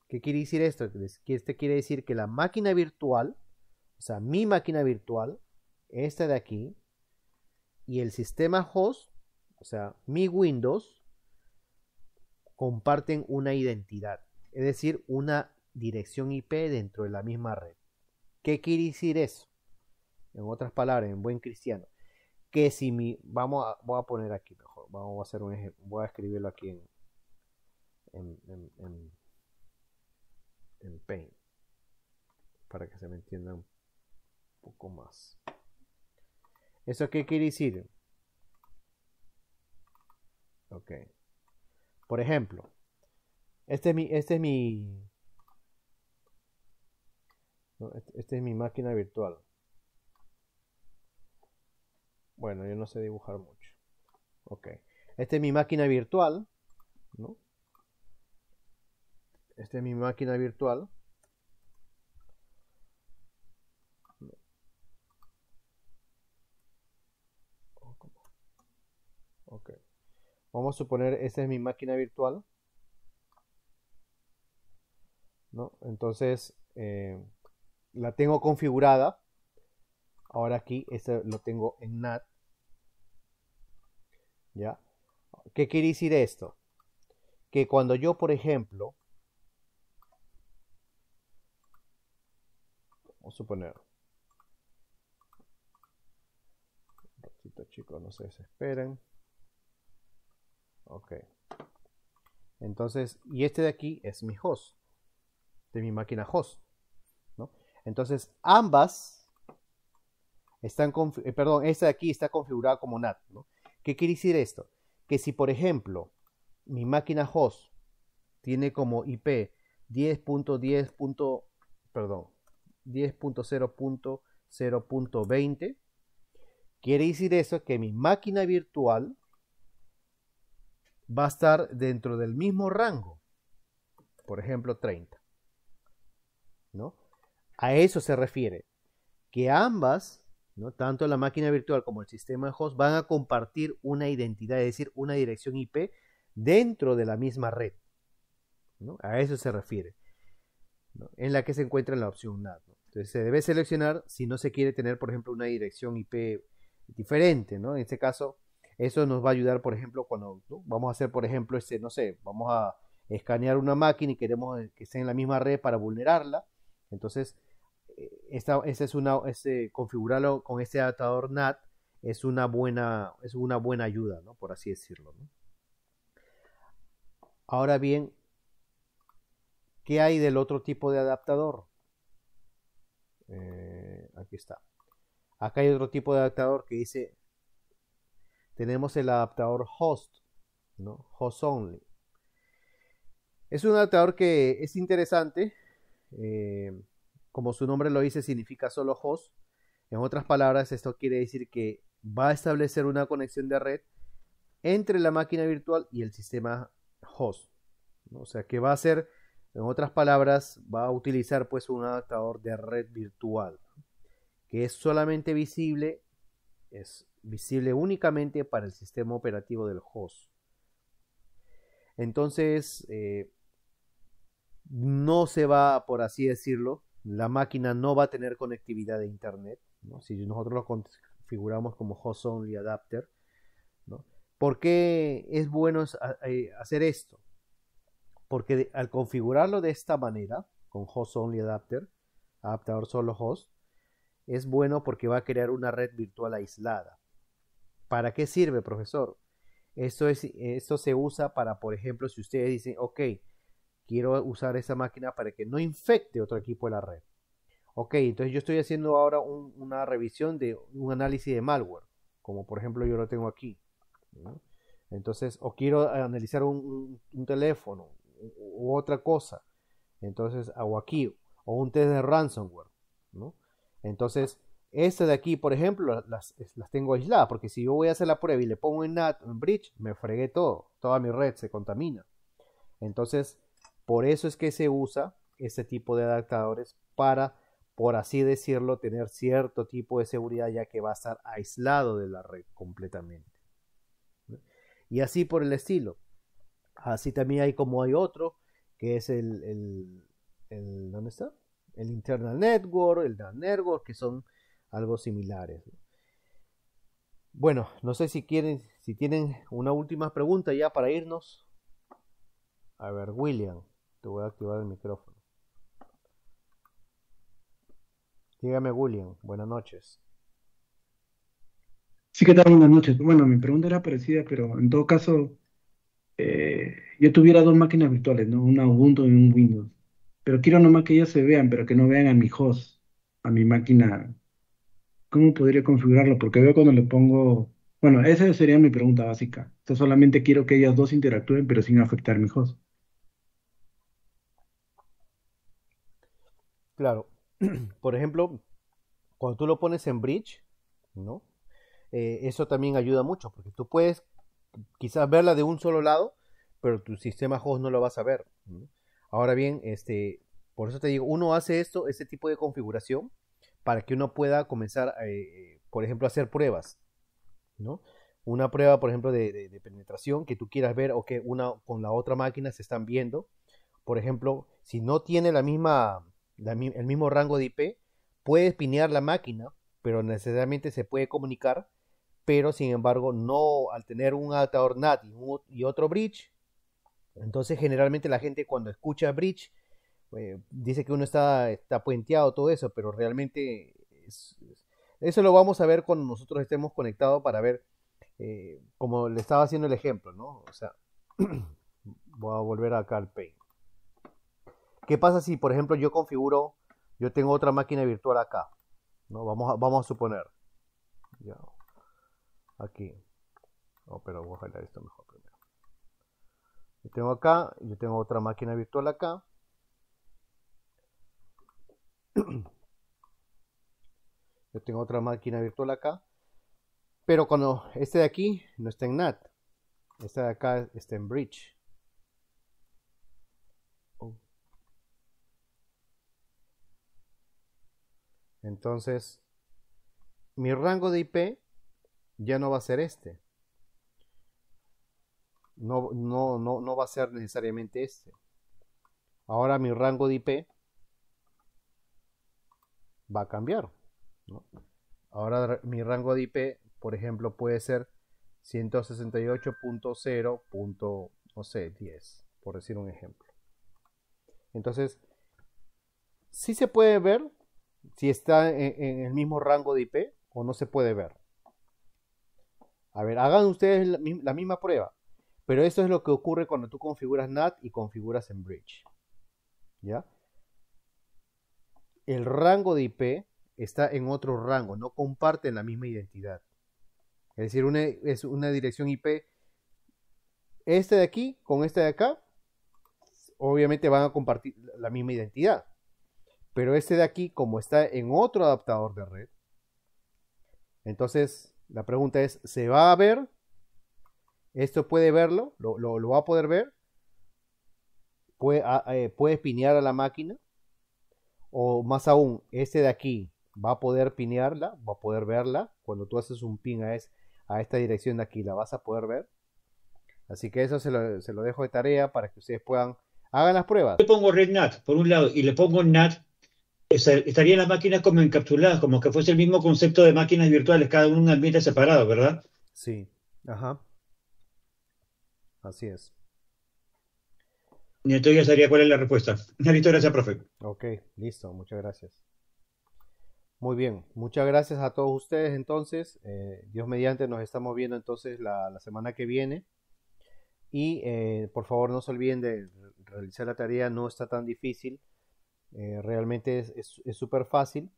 ¿Qué quiere decir esto? este quiere decir que la máquina virtual, o sea, mi máquina virtual, esta de aquí, y el sistema host, o sea, mi Windows, comparten una identidad, es decir, una dirección IP dentro de la misma red. ¿Qué quiere decir eso? En otras palabras, en buen cristiano, que si mi, vamos a, voy a poner aquí mejor, vamos a hacer un ejemplo, voy a escribirlo aquí en, en, en, en, Paint para que se me entienda un poco más. ¿Eso qué quiere decir? Ok. Por ejemplo, este es mi, este es mi, esta este es mi máquina virtual. Bueno, yo no sé dibujar mucho. Ok. Esta es mi máquina virtual. ¿no? Esta es mi máquina virtual. Ok. Vamos a suponer, esta es mi máquina virtual. ¿No? Entonces, eh, la tengo configurada. Ahora aquí, este lo tengo en NAT. ¿Ya? ¿Qué quiere decir esto? Que cuando yo, por ejemplo, vamos a suponer, un ratito chicos, no se desesperen. Ok. Entonces, y este de aquí es mi host, de mi máquina host. Entonces, ambas están, eh, perdón, esta de aquí está configurada como NAT. ¿no? ¿Qué quiere decir esto? Que si, por ejemplo, mi máquina host tiene como IP 10.10. perdón, 10.0.0.20, quiere decir eso que mi máquina virtual va a estar dentro del mismo rango, por ejemplo 30, ¿no? A eso se refiere, que ambas, ¿no? tanto la máquina virtual como el sistema de host, van a compartir una identidad, es decir, una dirección IP dentro de la misma red. ¿no? A eso se refiere, ¿no? en la que se encuentra la opción NAT. Entonces se debe seleccionar si no se quiere tener, por ejemplo, una dirección IP diferente, ¿no? En este caso, eso nos va a ayudar, por ejemplo, cuando vamos a hacer, por ejemplo, este, no sé, vamos a escanear una máquina y queremos que esté en la misma red para vulnerarla. Entonces, esta, es una, este, configurarlo con este adaptador NAT es una buena, es una buena ayuda, ¿no? Por así decirlo, Ahora bien, ¿qué hay del otro tipo de adaptador? Eh, aquí está. Acá hay otro tipo de adaptador que dice, tenemos el adaptador host, ¿no? Host only. Es un adaptador que es interesante. Eh, como su nombre lo dice, significa solo host. En otras palabras, esto quiere decir que va a establecer una conexión de red entre la máquina virtual y el sistema host. O sea que va a ser, en otras palabras, va a utilizar pues un adaptador de red virtual que es solamente visible, es visible únicamente para el sistema operativo del host. Entonces, eh, no se va, por así decirlo, la máquina no va a tener conectividad de Internet, si nosotros lo configuramos como host only adapter. ¿no? ¿Por qué es bueno eh, hacer esto? Porque al configurarlo de esta manera, con host only adapter, adaptador solo host, es bueno porque va a crear una red virtual aislada. ¿Para qué sirve, profesor? es, esto se usa para, por ejemplo, si ustedes dicen, ok, quiero usar esa máquina para que no infecte otro equipo de la red. Ok, entonces yo estoy haciendo ahora una revisión de un análisis de malware, como por ejemplo yo lo tengo aquí. Entonces, o quiero analizar un, teléfono u, otra cosa. Entonces, hago aquí, o un test de ransomware. Entonces, esta de aquí, por ejemplo, las, las, tengo aisladas, porque si yo voy a hacer la prueba y le pongo en NAT, en Bridge, me fregué todo, toda mi red se contamina. Entonces, por eso es que se usa este tipo de adaptadores para, por así decirlo, tener cierto tipo de seguridad ya que va a estar aislado de la red completamente. Y así por el estilo. Así también hay como hay otro, que es el, ¿dónde está? El Internal Network, el DAN Network, que son algo similares. Bueno, no sé si quieren, si tienen una última pregunta ya para irnos. A ver, William. Te voy a activar el micrófono. Dígame, William, buenas noches. Sí, ¿qué tal? Buenas noches. Bueno, mi pregunta era parecida, pero en todo caso, eh, yo tuviera dos máquinas virtuales, ¿no? Una Ubuntu y un Windows. Pero quiero nomás que ellas se vean, pero que no vean a mi host, a mi máquina. ¿Cómo podría configurarlo? Porque veo cuando le pongo... Bueno, esa sería mi pregunta básica. Yo solamente quiero que ellas dos interactúen, pero sin afectar mi host. Claro. Por ejemplo, cuando tú lo pones en bridge, ¿no? Eh, eso también ayuda mucho, porque tú puedes quizás verla de un solo lado, pero tu sistema host no lo vas a ver. Ahora bien, este, por eso te digo, uno hace esto, este tipo de configuración, para que uno pueda comenzar, eh, eh, por ejemplo, a hacer pruebas, ¿no? Una prueba, por ejemplo, de penetración que tú quieras ver o que una con la otra máquina se están viendo. Por ejemplo, si no tiene la misma el mismo rango de IP, puede pinear la máquina, pero necesariamente se puede comunicar, pero sin embargo no al tener un adaptador NAT y, otro bridge, entonces generalmente la gente cuando escucha bridge eh, dice que uno está, está puenteado todo eso, pero realmente eso lo vamos a ver cuando nosotros estemos conectados para ver, eh, como le estaba haciendo el ejemplo, ¿no? O sea, voy a volver acá al ¿Qué pasa si, por ejemplo, yo configuro, yo tengo otra máquina virtual acá? ¿no? Vamos, a, vamos a suponer. Aquí. Oh, pero voy a jalar esto mejor primero. Yo tengo acá, yo tengo otra máquina virtual acá. yo tengo otra máquina virtual acá. Pero cuando este de aquí no está en NAT, este de acá está en Bridge. Entonces, mi rango de IP ya no va a ser este. No, no, no, no va a ser necesariamente este. Ahora mi rango de IP va a cambiar. Ahora mi rango de IP, por ejemplo, puede ser 168.0.10, no sé, por decir un ejemplo. Entonces, sí se puede ver si está en, el mismo rango de IP o no se puede ver. A ver, hagan ustedes la, misma prueba. Pero eso es lo que ocurre cuando tú configuras NAT y configuras en bridge. ¿Ya? El rango de IP está en otro rango, no comparten la misma identidad. Es decir, una, es una dirección IP. esta de aquí con esta de acá, obviamente van a compartir la misma identidad. Pero este de aquí, como está en otro adaptador de red, entonces la pregunta es, ¿se va a ver? ¿Esto puede verlo? ¿Lo, va a poder ver? ¿Puede, ah, eh, pinear a la máquina? O más aún, este de aquí va a poder pinearla, va a poder verla. Cuando tú haces un pin a, esta dirección de aquí, la vas a poder ver. Así que eso se lo, dejo de tarea para que ustedes puedan, hagan las pruebas. Le pongo red NAT por un lado y le pongo NAT estarían las máquinas como encapsuladas, como que fuese el mismo concepto de máquinas virtuales, cada uno en un ambiente separado, ¿verdad? Sí, ajá. Así es. Y entonces ya sabría cuál es la respuesta. Listo, gracias, profe. Ok, listo, muchas gracias. Muy bien, muchas gracias a todos ustedes entonces. Eh, Dios mediante, nos estamos viendo entonces la, semana que viene. Y eh, por favor no se olviden de realizar la tarea, no está tan difícil. Eh, realmente es súper fácil.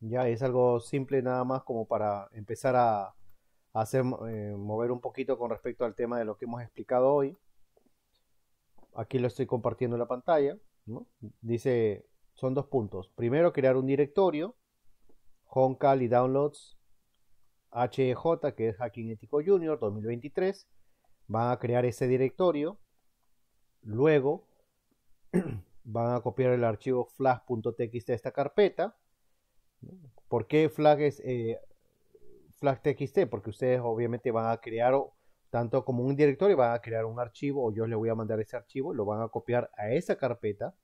Ya es algo simple nada más como para empezar a, hacer eh, mover un poquito con respecto al tema de lo que hemos explicado hoy. Aquí lo estoy compartiendo en la pantalla. Dice, son dos puntos. Primero, crear un directorio, call y Downloads hj que es Hacking Ético Junior 2023. va a crear ese directorio. Luego, van a copiar el archivo flag.txt a esta carpeta. ¿Por qué flag es eh, flag.txt? Porque ustedes obviamente van a crear tanto como un directorio, van a crear un archivo o yo les voy a mandar ese archivo, lo van a copiar a esa carpeta.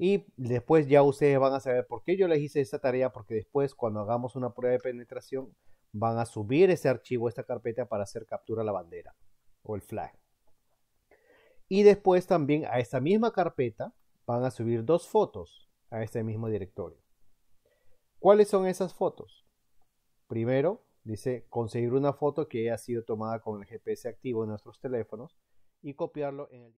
Y después ya ustedes van a saber por qué yo les hice esta tarea, porque después cuando hagamos una prueba de penetración van a subir ese archivo a esta carpeta para hacer captura a la bandera o el flag. Y después también a esa misma carpeta van a subir dos fotos a este mismo directorio. ¿Cuáles son esas fotos? Primero, dice conseguir una foto que haya sido tomada con el GPS activo en nuestros teléfonos y copiarlo en el